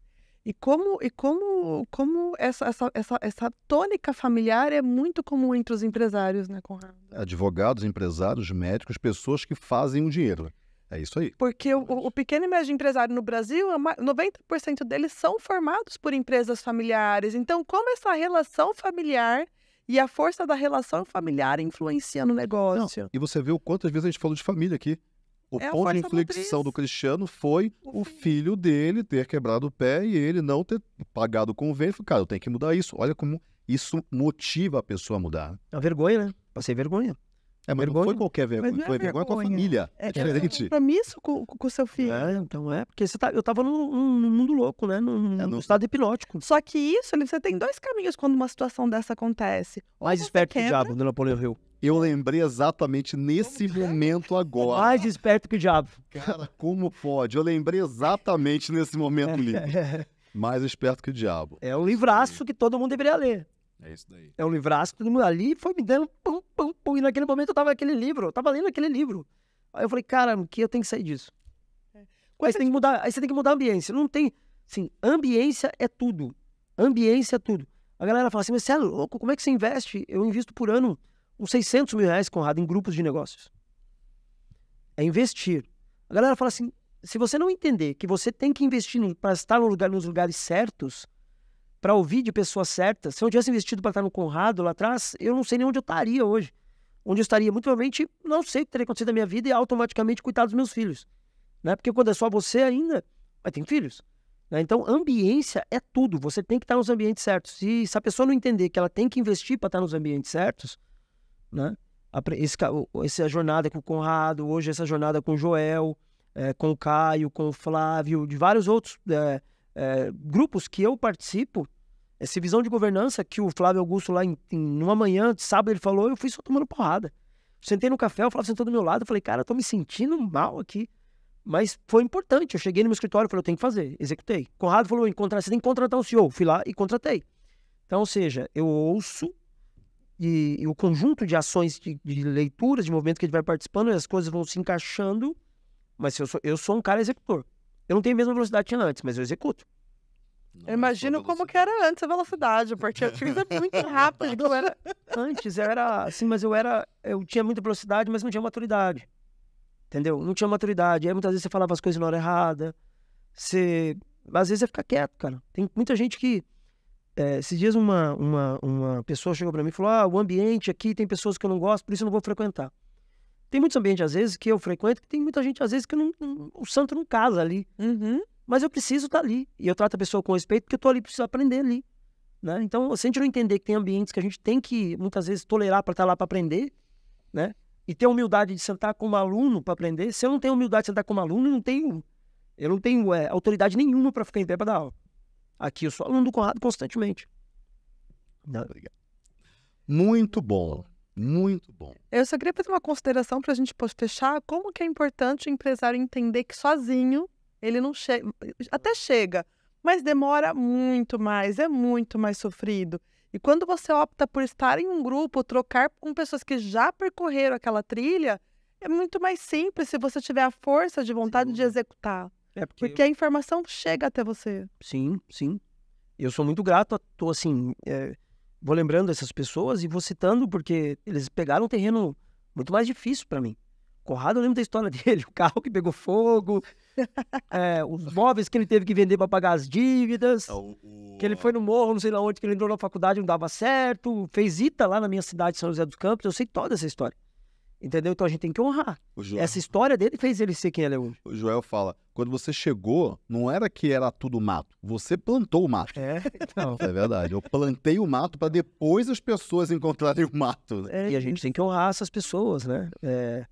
E como, e como, como essa, essa, essa, essa tônica familiar é muito comum entre os empresários, né, Conrado? Advogados, empresários, médicos, pessoas que fazem o dinheiro. É isso aí. Porque o, o pequeno e médio empresário no Brasil, 90% deles são formados por empresas familiares. Então, como essa relação familiar e a força da relação familiar influencia no negócio? Não. E você viu quantas vezes a gente falou de família aqui. O é ponto de inflexão do Cristiano foi o, filho. filho. dele ter quebrado o pé e ele não ter pagado o convênio. Cara, eu tenho que mudar isso. Olha como isso motiva a pessoa a mudar. É uma vergonha, né? Passei vergonha. É, mas vergonha. não foi qualquer vergonha, mas é foi é vergonha, vergonha com a família. É, é diferente. É compromisso com, com o seu filho. É, então é, porque você tá, eu tava num, num mundo louco, né? Num, é, num estado hipnótico. Só que isso, você tem dois caminhos quando uma situação dessa acontece. Ou Mais esperto quebra, que o diabo, do Napoleão Hill. Eu lembrei exatamente nesse momento agora. Mais esperto que o diabo. Cara, como pode? Eu lembrei exatamente nesse momento ali. Mais esperto que o diabo. É um livraço que todo mundo deveria ler. É isso daí. É um livraço, todo mundo ali foi me dando pum, pum, pum. E naquele momento eu tava aquele livro, eu tava lendo aquele livro. Aí eu falei, o que eu tenho que sair disso. É. Aí, você tem que mudar, aí você tem que mudar a ambiência. Não tem. Sim, ambiência é tudo. Ambiência é tudo. A galera fala assim, mas você é louco, como é que você investe? Eu invisto por ano uns 600 mil reais, Conrado, em grupos de negócios. É investir. A galera fala assim, se você não entender que você tem que investir para estar nos lugares certos, para ouvir de pessoas certas. Se eu não tivesse investido para estar no Conrado lá atrás, eu não sei nem onde eu estaria hoje. Onde eu estaria, muito provavelmente, não sei o que teria acontecido na minha vida e automaticamente cuidar dos meus filhos. Né? Porque quando é só você ainda, vai ter filhos. Né? Então, ambiência é tudo. Você tem que estar nos ambientes certos. E se a pessoa não entender que ela tem que investir para estar nos ambientes certos, né? Esse, essa jornada com o Conrado, hoje essa jornada com o Joel, é, com o Caio, com o Flávio, de vários outros é, é, grupos que eu participo, essa visão de governança que o Flávio Augusto lá em, em numa manhã, sábado, ele falou, eu fui só tomando porrada. Sentei no café, o Flávio sentou do meu lado, eu falei, cara, eu tô me sentindo mal aqui. Mas foi importante, eu cheguei no meu escritório, falei, eu tenho que fazer, executei. Conrado falou, encontra você tem que contratar o CEO. Fui lá e contratei. Então, ou seja, eu ouço e, e o conjunto de ações, de, de leituras, de movimento que a gente vai participando, as coisas vão se encaixando, mas eu sou, eu sou um cara executor. Eu não tenho a mesma velocidade que tinha antes, mas eu executo. Não, Imagino como que era antes a velocidade, porque eu tinha muito rápido. Eu era, antes eu era assim, mas eu era. Eu tinha muita velocidade, mas não tinha maturidade. Entendeu? Não tinha maturidade. Aí muitas vezes você falava as coisas na hora errada. Você. Às vezes você é fica quieto, cara. Tem muita gente que. É, esses dias uma, uma, uma pessoa chegou para mim e falou: Ah, o ambiente aqui tem pessoas que eu não gosto, por isso eu não vou frequentar. Tem muitos ambientes, às vezes, que eu frequento, que tem muita gente, às vezes, que não, não, o santo não casa ali. Uhum. Mas eu preciso estar tá ali. E eu trato a pessoa com respeito porque eu estou ali, preciso aprender ali. Né? Então, se a gente não entender que tem ambientes que a gente tem que, muitas vezes, tolerar para estar tá lá para aprender, né? e ter humildade de sentar como aluno para aprender, se eu não tenho humildade de sentar como aluno, eu não tenho, eu não tenho é, autoridade nenhuma para ficar em pé para dar aula. Aqui eu sou aluno do Conrado constantemente. Muito bom. Muito bom. Eu só queria fazer uma consideração para a gente fechar. Como que é importante o empresário entender que sozinho ele não chega, até chega, mas demora muito mais, é muito mais sofrido. E quando você opta por estar em um grupo, trocar com pessoas que já percorreram aquela trilha, é muito mais simples se você tiver a força de vontade sim. de executar. É porque... porque a informação chega até você. Sim, sim. Eu sou muito grato, estou assim, é, vou lembrando essas pessoas e vou citando porque eles pegaram um terreno muito mais difícil para mim. Conrado, eu lembro da história dele, o carro que pegou fogo, é, os móveis que ele teve que vender para pagar as dívidas. É o... Que ele foi no morro, não sei lá onde, que ele entrou na faculdade, não dava certo. Fez ITA lá na minha cidade, São José dos Campos. Eu sei toda essa história. Entendeu? Então a gente tem que honrar. Joel... Essa história dele fez ele ser quem ele é hoje. O Joel fala: quando você chegou, não era que era tudo mato. Você plantou o mato. É, então. é verdade. Eu plantei o mato para depois as pessoas encontrarem o mato. Né? É, e a gente tem que honrar essas pessoas, né? É,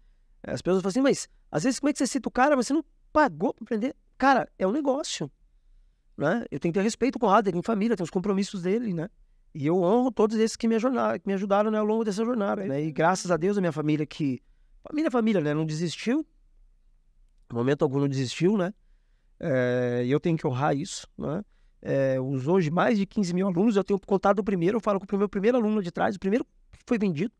as pessoas falam assim, mas às vezes como é que você cita o cara, mas você não pagou para aprender. Cara, é um negócio. Né? Eu tenho que ter respeito com o Adler, em família, tem os compromissos dele, né? E eu honro todos esses que me ajudaram, que me ajudaram né, ao longo dessa jornada. Né? E graças a Deus a minha família que. Família, família, né? Não desistiu. momento algum não desistiu, né? Eh, e é, eu tenho que honrar isso, né? É, os hoje mais de 15 mil alunos, eu tenho contado o primeiro, eu falo com o meu primeiro aluno de trás, o primeiro que foi vendido,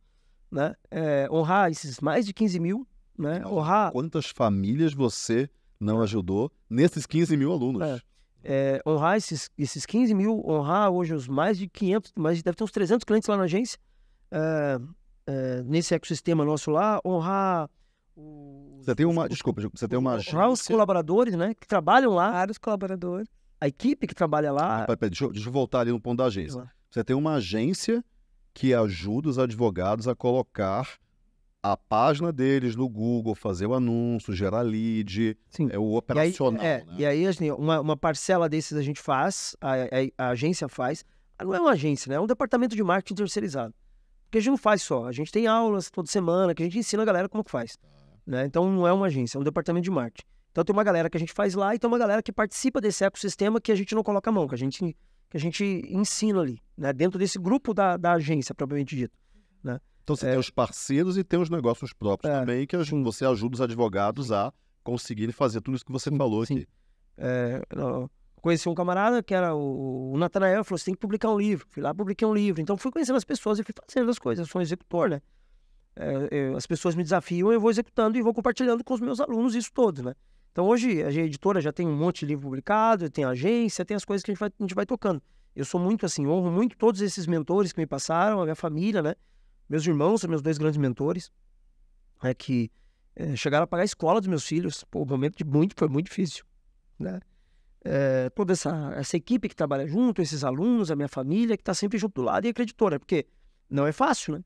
né? É, honrar esses mais de 15 mil, né? Honrar. Quantas famílias você não ajudou nesses 15 mil alunos. É. É, honrar esses, esses 15 mil, honrar hoje os mais de 500, mas deve ter uns 300 clientes lá na agência, é, é, nesse ecossistema nosso lá, honrar os, Você tem uma, os, desculpa, você tem uma agência... Honrar os colaboradores, né, que trabalham lá. vários os colaboradores. A equipe que trabalha lá. Ah, pera, pera, deixa, deixa, eu voltar ali no ponto da agência. Você tem uma agência que ajuda os advogados a colocar a página deles no Google, fazer o anúncio, gerar lead, Sim. é o operacional. E aí, é, né? e aí assim, uma, uma, parcela desses a gente faz, a, a, a, agência faz. Não é uma agência, né? é um departamento de marketing terceirizado. Porque a gente não faz só, a gente tem aulas toda semana que a gente ensina a galera como que faz. Né? Então não é uma agência, é um departamento de marketing. Então tem uma galera que a gente faz lá e tem uma galera que participa desse ecossistema que a gente não coloca a mão, que a gente, que a gente ensina ali, né? dentro desse grupo da, da agência, propriamente dito. Né? Então você é... tem os parceiros e tem os negócios próprios é, também, que você ajuda os advogados a conseguirem fazer tudo isso que você sim, falou sim. aqui. É, conheci um camarada que era o, o Natanael, falou: você tem que publicar um livro. Fui lá, publiquei um livro. Então fui conhecendo as pessoas e fui fazendo as coisas. Eu sou um executor, né? É, eu, as pessoas me desafiam, eu vou executando e vou compartilhando com os meus alunos isso todo, né? Então hoje a é editora já tem um monte de livro publicado, tem agência, tem as coisas que a gente vai, a gente vai tocando. Eu sou muito assim, honro muito todos esses mentores que me passaram, a minha família, né? Meus irmãos são meus dois grandes mentores, é que é, chegaram a pagar a escola dos meus filhos. Pô, um momento de muito, foi muito difícil, né? É, toda essa, essa equipe que trabalha junto, esses alunos, a minha família, que está sempre junto do lado e acreditou, né? Porque não é fácil, né?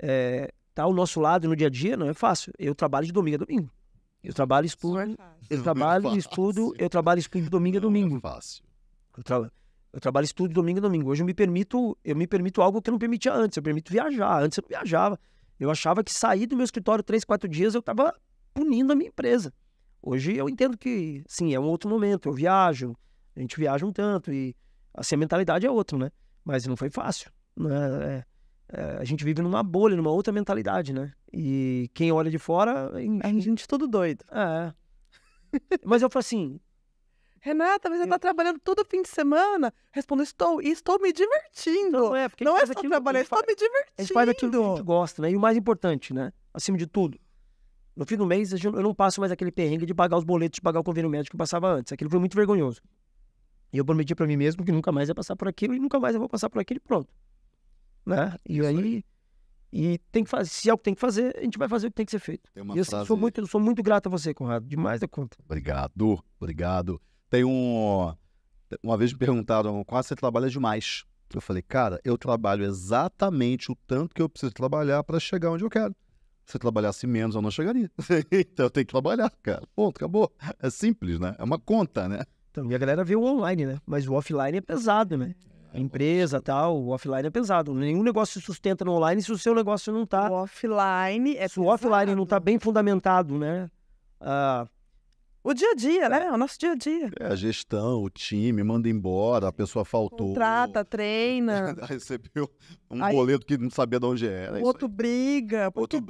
É, tá ao nosso lado no dia a dia não é fácil. Eu trabalho de domingo a domingo. Eu trabalho estudo, é eu trabalho estudo, eu trabalho estudo domingo a domingo. É fácil. Eu trabalho eu trabalho estudo domingo e domingo. Hoje eu me permito, eu me permito algo que eu não permitia antes. Eu permito viajar. Antes eu não viajava. Eu achava que sair do meu escritório três, quatro dias eu estava punindo a minha empresa. Hoje eu entendo que, sim, é um outro momento. Eu viajo, a gente viaja um tanto e assim, a mentalidade é outra, né? Mas não foi fácil. Né? É, é, a gente vive numa bolha, numa outra mentalidade, né? E quem olha de fora. A gente é todo doido. É. Mas eu falo assim, Renata, mas você está é. trabalhando todo fim de semana? Respondo, estou, e estou me divertindo. Não é, porque não é só trabalhar, estou é me divertindo. A gente faz aquilo que a gente gosta, né? E o mais importante, né? Acima de tudo, no fim do mês eu não passo mais aquele perrengue de pagar os boletos, de pagar o convênio médico que passava antes. Aquilo foi muito vergonhoso. E eu prometi para mim mesmo que nunca mais ia passar por aquilo e nunca mais eu vou passar por aquilo pronto. Né? E é Isso aí, E tem que fazer, se é o que tem que fazer, a gente vai fazer o que tem que ser feito. Tem uma eu frase... sou, muito, sou muito grato a você, Conrado, demais da conta. Obrigado, obrigado. Tem um. Uma vez me perguntaram quase você trabalha demais. Eu falei, cara, eu trabalho exatamente o tanto que eu preciso trabalhar para chegar onde eu quero. Se eu trabalhasse menos, eu não chegaria. então eu tenho que trabalhar, cara. Ponto, acabou. É simples, né? É uma conta, né? Então, e a galera vê o online, né? Mas o offline é pesado, né? A é, empresa tal, o offline é pesado. Nenhum negócio se sustenta no online se o seu negócio não tá. O offline é Se pesado. o offline não tá bem fundamentado, né? Ah, o dia a dia, né? O nosso dia a dia. É, a gestão, o time, manda embora, a pessoa faltou. Trata, treina. Recebeu um Aí, boleto que não sabia de onde era. É o outro briga. outro tem,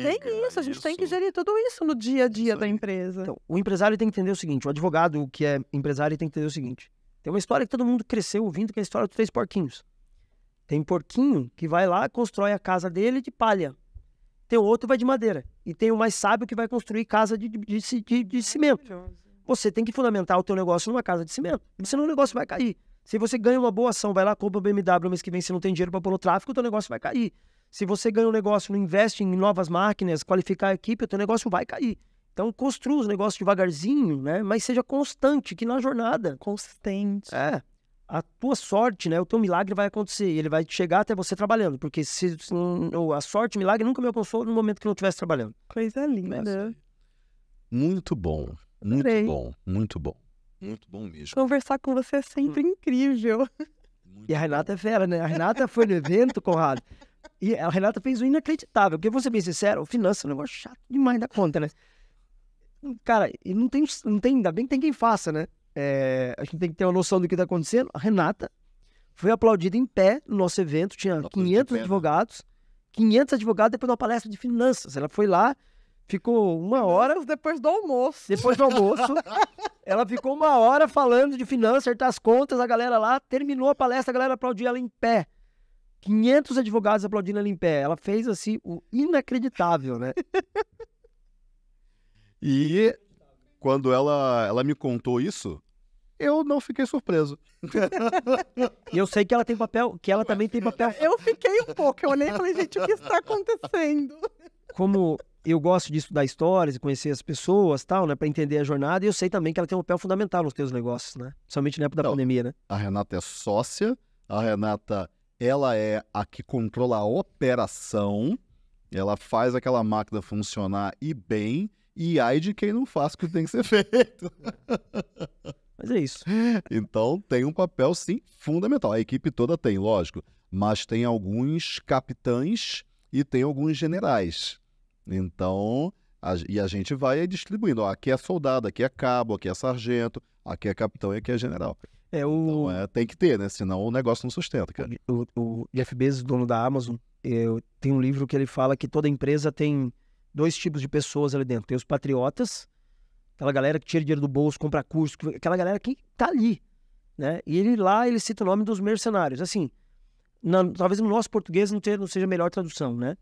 briga, tem isso, a gente isso. tem que gerir tudo isso no dia a é dia da empresa. Então, o empresário tem que entender o seguinte, o advogado que é empresário tem que entender o seguinte. Tem uma história que todo mundo cresceu ouvindo, que é a história dos três porquinhos. Tem porquinho que vai lá, constrói a casa dele de palha. Tem outro que vai de madeira. E tem o mais sábio que vai construir casa de, de, de, de cimento. Você tem que fundamentar o teu negócio numa casa de cimento. Senão o negócio vai cair. Se você ganha uma boa ação, vai lá, compra o BMW mês que vem, se não tem dinheiro para pôr no tráfego, o teu negócio vai cair. Se você ganha um negócio, não investe em novas máquinas, qualificar a equipe, o teu negócio vai cair. Então, construa os negócios devagarzinho, né? Mas seja constante, que na jornada. Consistente. É a tua sorte, né? O teu milagre vai acontecer. Ele vai chegar até você trabalhando. Porque se, se a sorte, o milagre nunca me alcançou no momento que eu não estivesse trabalhando. Coisa linda. Muito bom. Muito bom. Muito bom. Muito bom mesmo. Conversar com você é sempre hum. incrível. Muito e a Renata bom. é fera, né? A Renata foi no evento, Conrado. E a Renata fez o inacreditável. Porque, vou ser bem sincero, finança é um negócio chato demais da conta, né? Cara, e não tem, não tem, ainda bem que tem quem faça, né? é, a gente tem que ter uma noção do que está acontecendo. A Renata foi aplaudida em pé no nosso evento, tinha Aplausos 500 né? advogados, 500 advogados depois de uma palestra de finanças. Ela foi lá, ficou uma hora. Depois do almoço. Depois do almoço. ela ficou uma hora falando de finanças, acertar as contas, a galera lá terminou a palestra, a galera aplaudiu ela em pé. 500 advogados aplaudindo ela em pé. Ela fez assim o inacreditável, né? e quando ela, ela me contou isso, eu não fiquei surpreso. E eu sei que ela tem papel, que ela também tem papel. Eu fiquei um pouco, eu olhei e falei, gente, o que está acontecendo? Como eu gosto de estudar histórias e conhecer as pessoas, tal, né, para entender a jornada, e eu sei também que ela tem um papel fundamental nos teus negócios, né? Somente na época da pandemia, né? A Renata é sócia, a Renata, ela é a que controla a operação, ela faz aquela máquina funcionar e bem. E ai de quem não faz o que tem que ser feito. Mas é isso. Então tem um papel, sim, fundamental. A equipe toda tem, lógico. Mas tem alguns capitães e tem alguns generais. Então, a, e a gente vai distribuindo. Ó, aqui é soldado, aqui é cabo, aqui é sargento, aqui é capitão e aqui é general. É o... Então, é, tem que ter, né? Senão o negócio não sustenta, cara. O, o, o Jeff Bezos, dono da Amazon, eu, tem um livro que ele fala que toda empresa tem dois tipos de pessoas ali dentro. Tem os patriotas, aquela galera que tira dinheiro do bolso, compra curso, aquela galera que tá ali, né? E ele lá, ele cita o nome dos mercenários. Assim, na, talvez no nosso português não, ter, não seja a melhor tradução, né?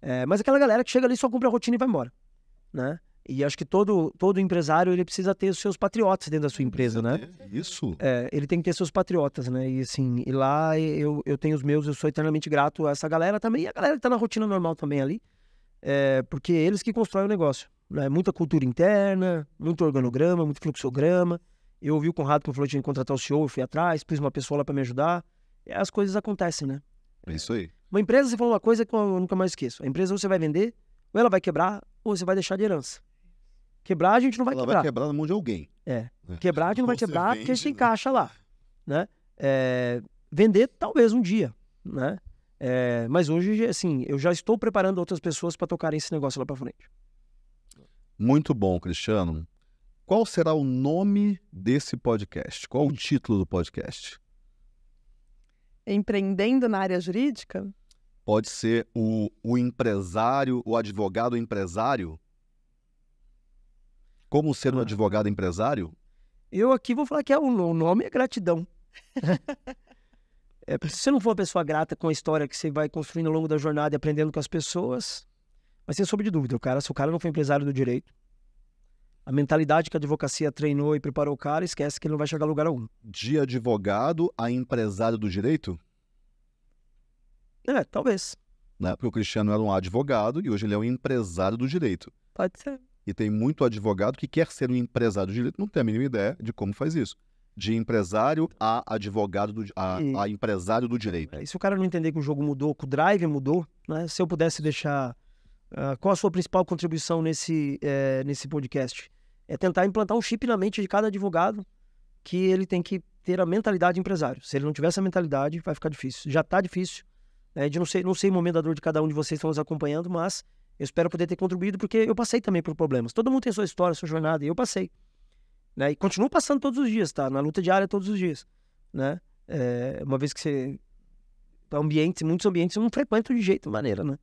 É, mas aquela galera que chega ali, só compra a rotina e vai embora, né? E acho que todo, todo empresário, ele precisa ter os seus patriotas dentro da sua hum, empresa, né? É isso. É, ele tem que ter seus patriotas, né? E assim, e lá eu, eu tenho os meus, eu sou eternamente grato a essa galera também, e a galera que tá na rotina normal também ali é, porque é eles que constroem o negócio. Né? É muita cultura interna, muito organograma, muito fluxograma. Eu ouvi o Conrado que falou que tinha que contratar o CEO, eu fui atrás, pus uma pessoa lá para me ajudar. As coisas acontecem, né? É isso aí. Uma empresa, você falou uma coisa que eu nunca mais esqueço. A empresa ou você vai vender, ou ela vai quebrar, ou você vai deixar de herança. Quebrar a gente não vai ela quebrar. Ela vai quebrar na mão de alguém. É. é. Quebrar a gente não vai quebrar vende, porque a gente né? encaixa né? lá, né? É... Vender talvez um dia, né? É, mas hoje, assim, eu já estou preparando outras pessoas para tocarem esse negócio lá para frente. Muito bom, Cristiano. Qual será o nome desse podcast? Qual o título do podcast? Empreendendo na área jurídica? Pode ser o, o empresário, o advogado empresário? Como ser um ah. advogado empresário? Eu aqui vou falar que é o, o nome é gratidão. É, se você não for uma pessoa grata com a história que você vai construindo ao longo da jornada e aprendendo com as pessoas, mas sem sombra de dúvida, o cara, se o cara não foi empresário do direito, a mentalidade que a advocacia treinou e preparou o cara, esquece que ele não vai chegar a lugar algum. De advogado a empresário do direito? É, talvez. Né? Porque o Cristiano era um advogado e hoje ele é um empresário do direito. Pode ser. E tem muito advogado que quer ser um empresário do direito, não tem a mínima ideia de como faz isso de empresário a advogado do, a, a empresário do direito. E se o cara não entender que o jogo mudou, que o drive mudou, né? Se eu pudesse deixar uh, qual a sua principal contribuição nesse eh, nesse podcast é tentar implantar um chip na mente de cada advogado que ele tem que ter a mentalidade de empresário. Se ele não tiver essa mentalidade, vai ficar difícil. Já está difícil. Né? De não sei não sei o momento da dor de cada um de vocês que estão nos acompanhando, mas eu espero poder ter contribuído porque eu passei também por problemas. Todo mundo tem sua história, sua jornada e eu passei. Né? E continua passando todos os dias, tá? Na luta diária todos os dias, né? É, uma vez que você... Tá ambientes, muitos ambientes eu não frequento de jeito, maneira, né?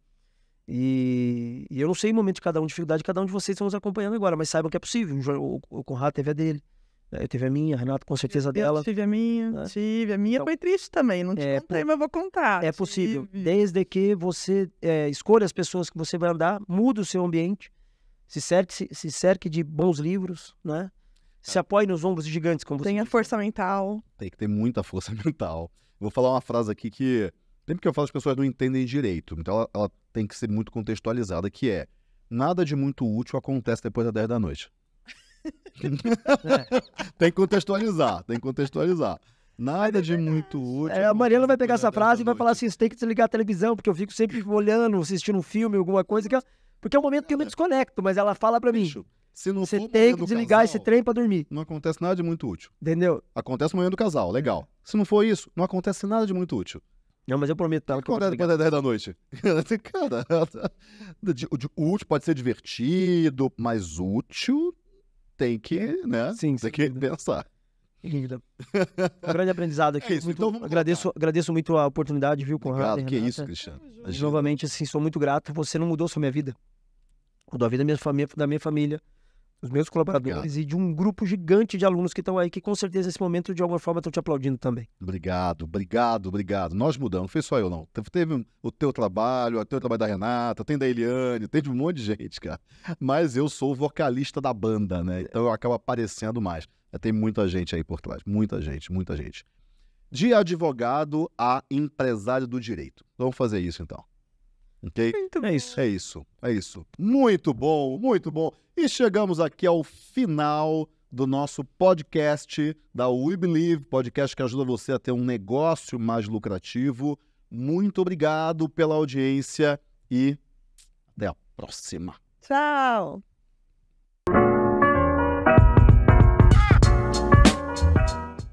E, e, eu não sei o momento de cada um, dificuldade de cada um de vocês estão nos acompanhando agora, mas saibam que é possível. O, o, o Conrado teve a dele, né? eu teve a minha, a Renata com certeza eu dela. Eu Tive a minha, né? tive. A minha então, foi triste também, não te é, contei, mas vou contar. É possível, tive. desde que você é, escolha as pessoas que você vai andar, mude o seu ambiente, se cerque, se, se cerque de bons livros, né? Se apoie nos ombros de gigantes, como você. Tenha você... força mental. Tem que ter muita força mental. Vou falar uma frase aqui que sempre que eu falo as pessoas não entendem direito. Então ela, ela tem que ser muito contextualizada, que é nada de muito útil acontece depois das 10 da noite. tem que contextualizar, tem que contextualizar. Nada de muito útil. É, a Mariana vai pegar essa frase e vai falar assim: você tem que desligar a televisão, porque eu fico sempre olhando, assistindo um filme, alguma coisa, que eu... porque é o um momento que eu me desconecto, mas ela fala para mim: se não Você tem que desligar casal, esse trem para dormir. Não acontece nada de muito útil. Entendeu? Acontece manhã do casal, legal. Se não for isso, não acontece nada de muito útil. Não, mas eu prometo tá, que eu vou depois 10 é da noite. Cara, o útil pode ser divertido, mas útil tem que, né? Sim, tem que pensar. Linda. Um grande aprendizado aqui. É isso, muito, então agradeço, agradeço muito a oportunidade, viu, Conrado? Obrigado, que Renata. isso, Cristiano. Novamente, assim, sou muito grato. Você não mudou sua minha vida. Mudou a vida da minha, da minha família dos meus colaboradores Obrigado. e de um grupo gigante de alunos que estão aí, que com certeza nesse momento, de alguma forma, estão te aplaudindo também. Obrigado, obrigado, obrigado. Nós mudamos, não foi só eu, não. Teve o teu trabalho, o teu trabalho da Renata, tem da Eliane, tem de um monte de gente, cara. Mas eu sou vocalista da banda, né? É. Então eu acabo aparecendo mais. É, tem muita gente aí por trás, muita gente, muita gente. De advogado a empresário do direito. Vamos fazer isso então. Ok? Muito é isso. É isso. É isso. Muito bom, muito bom. E chegamos aqui ao final do nosso podcast da We Believe, podcast que ajuda você a ter um negócio mais lucrativo. Muito obrigado pela audiência e até a próxima. Tchau.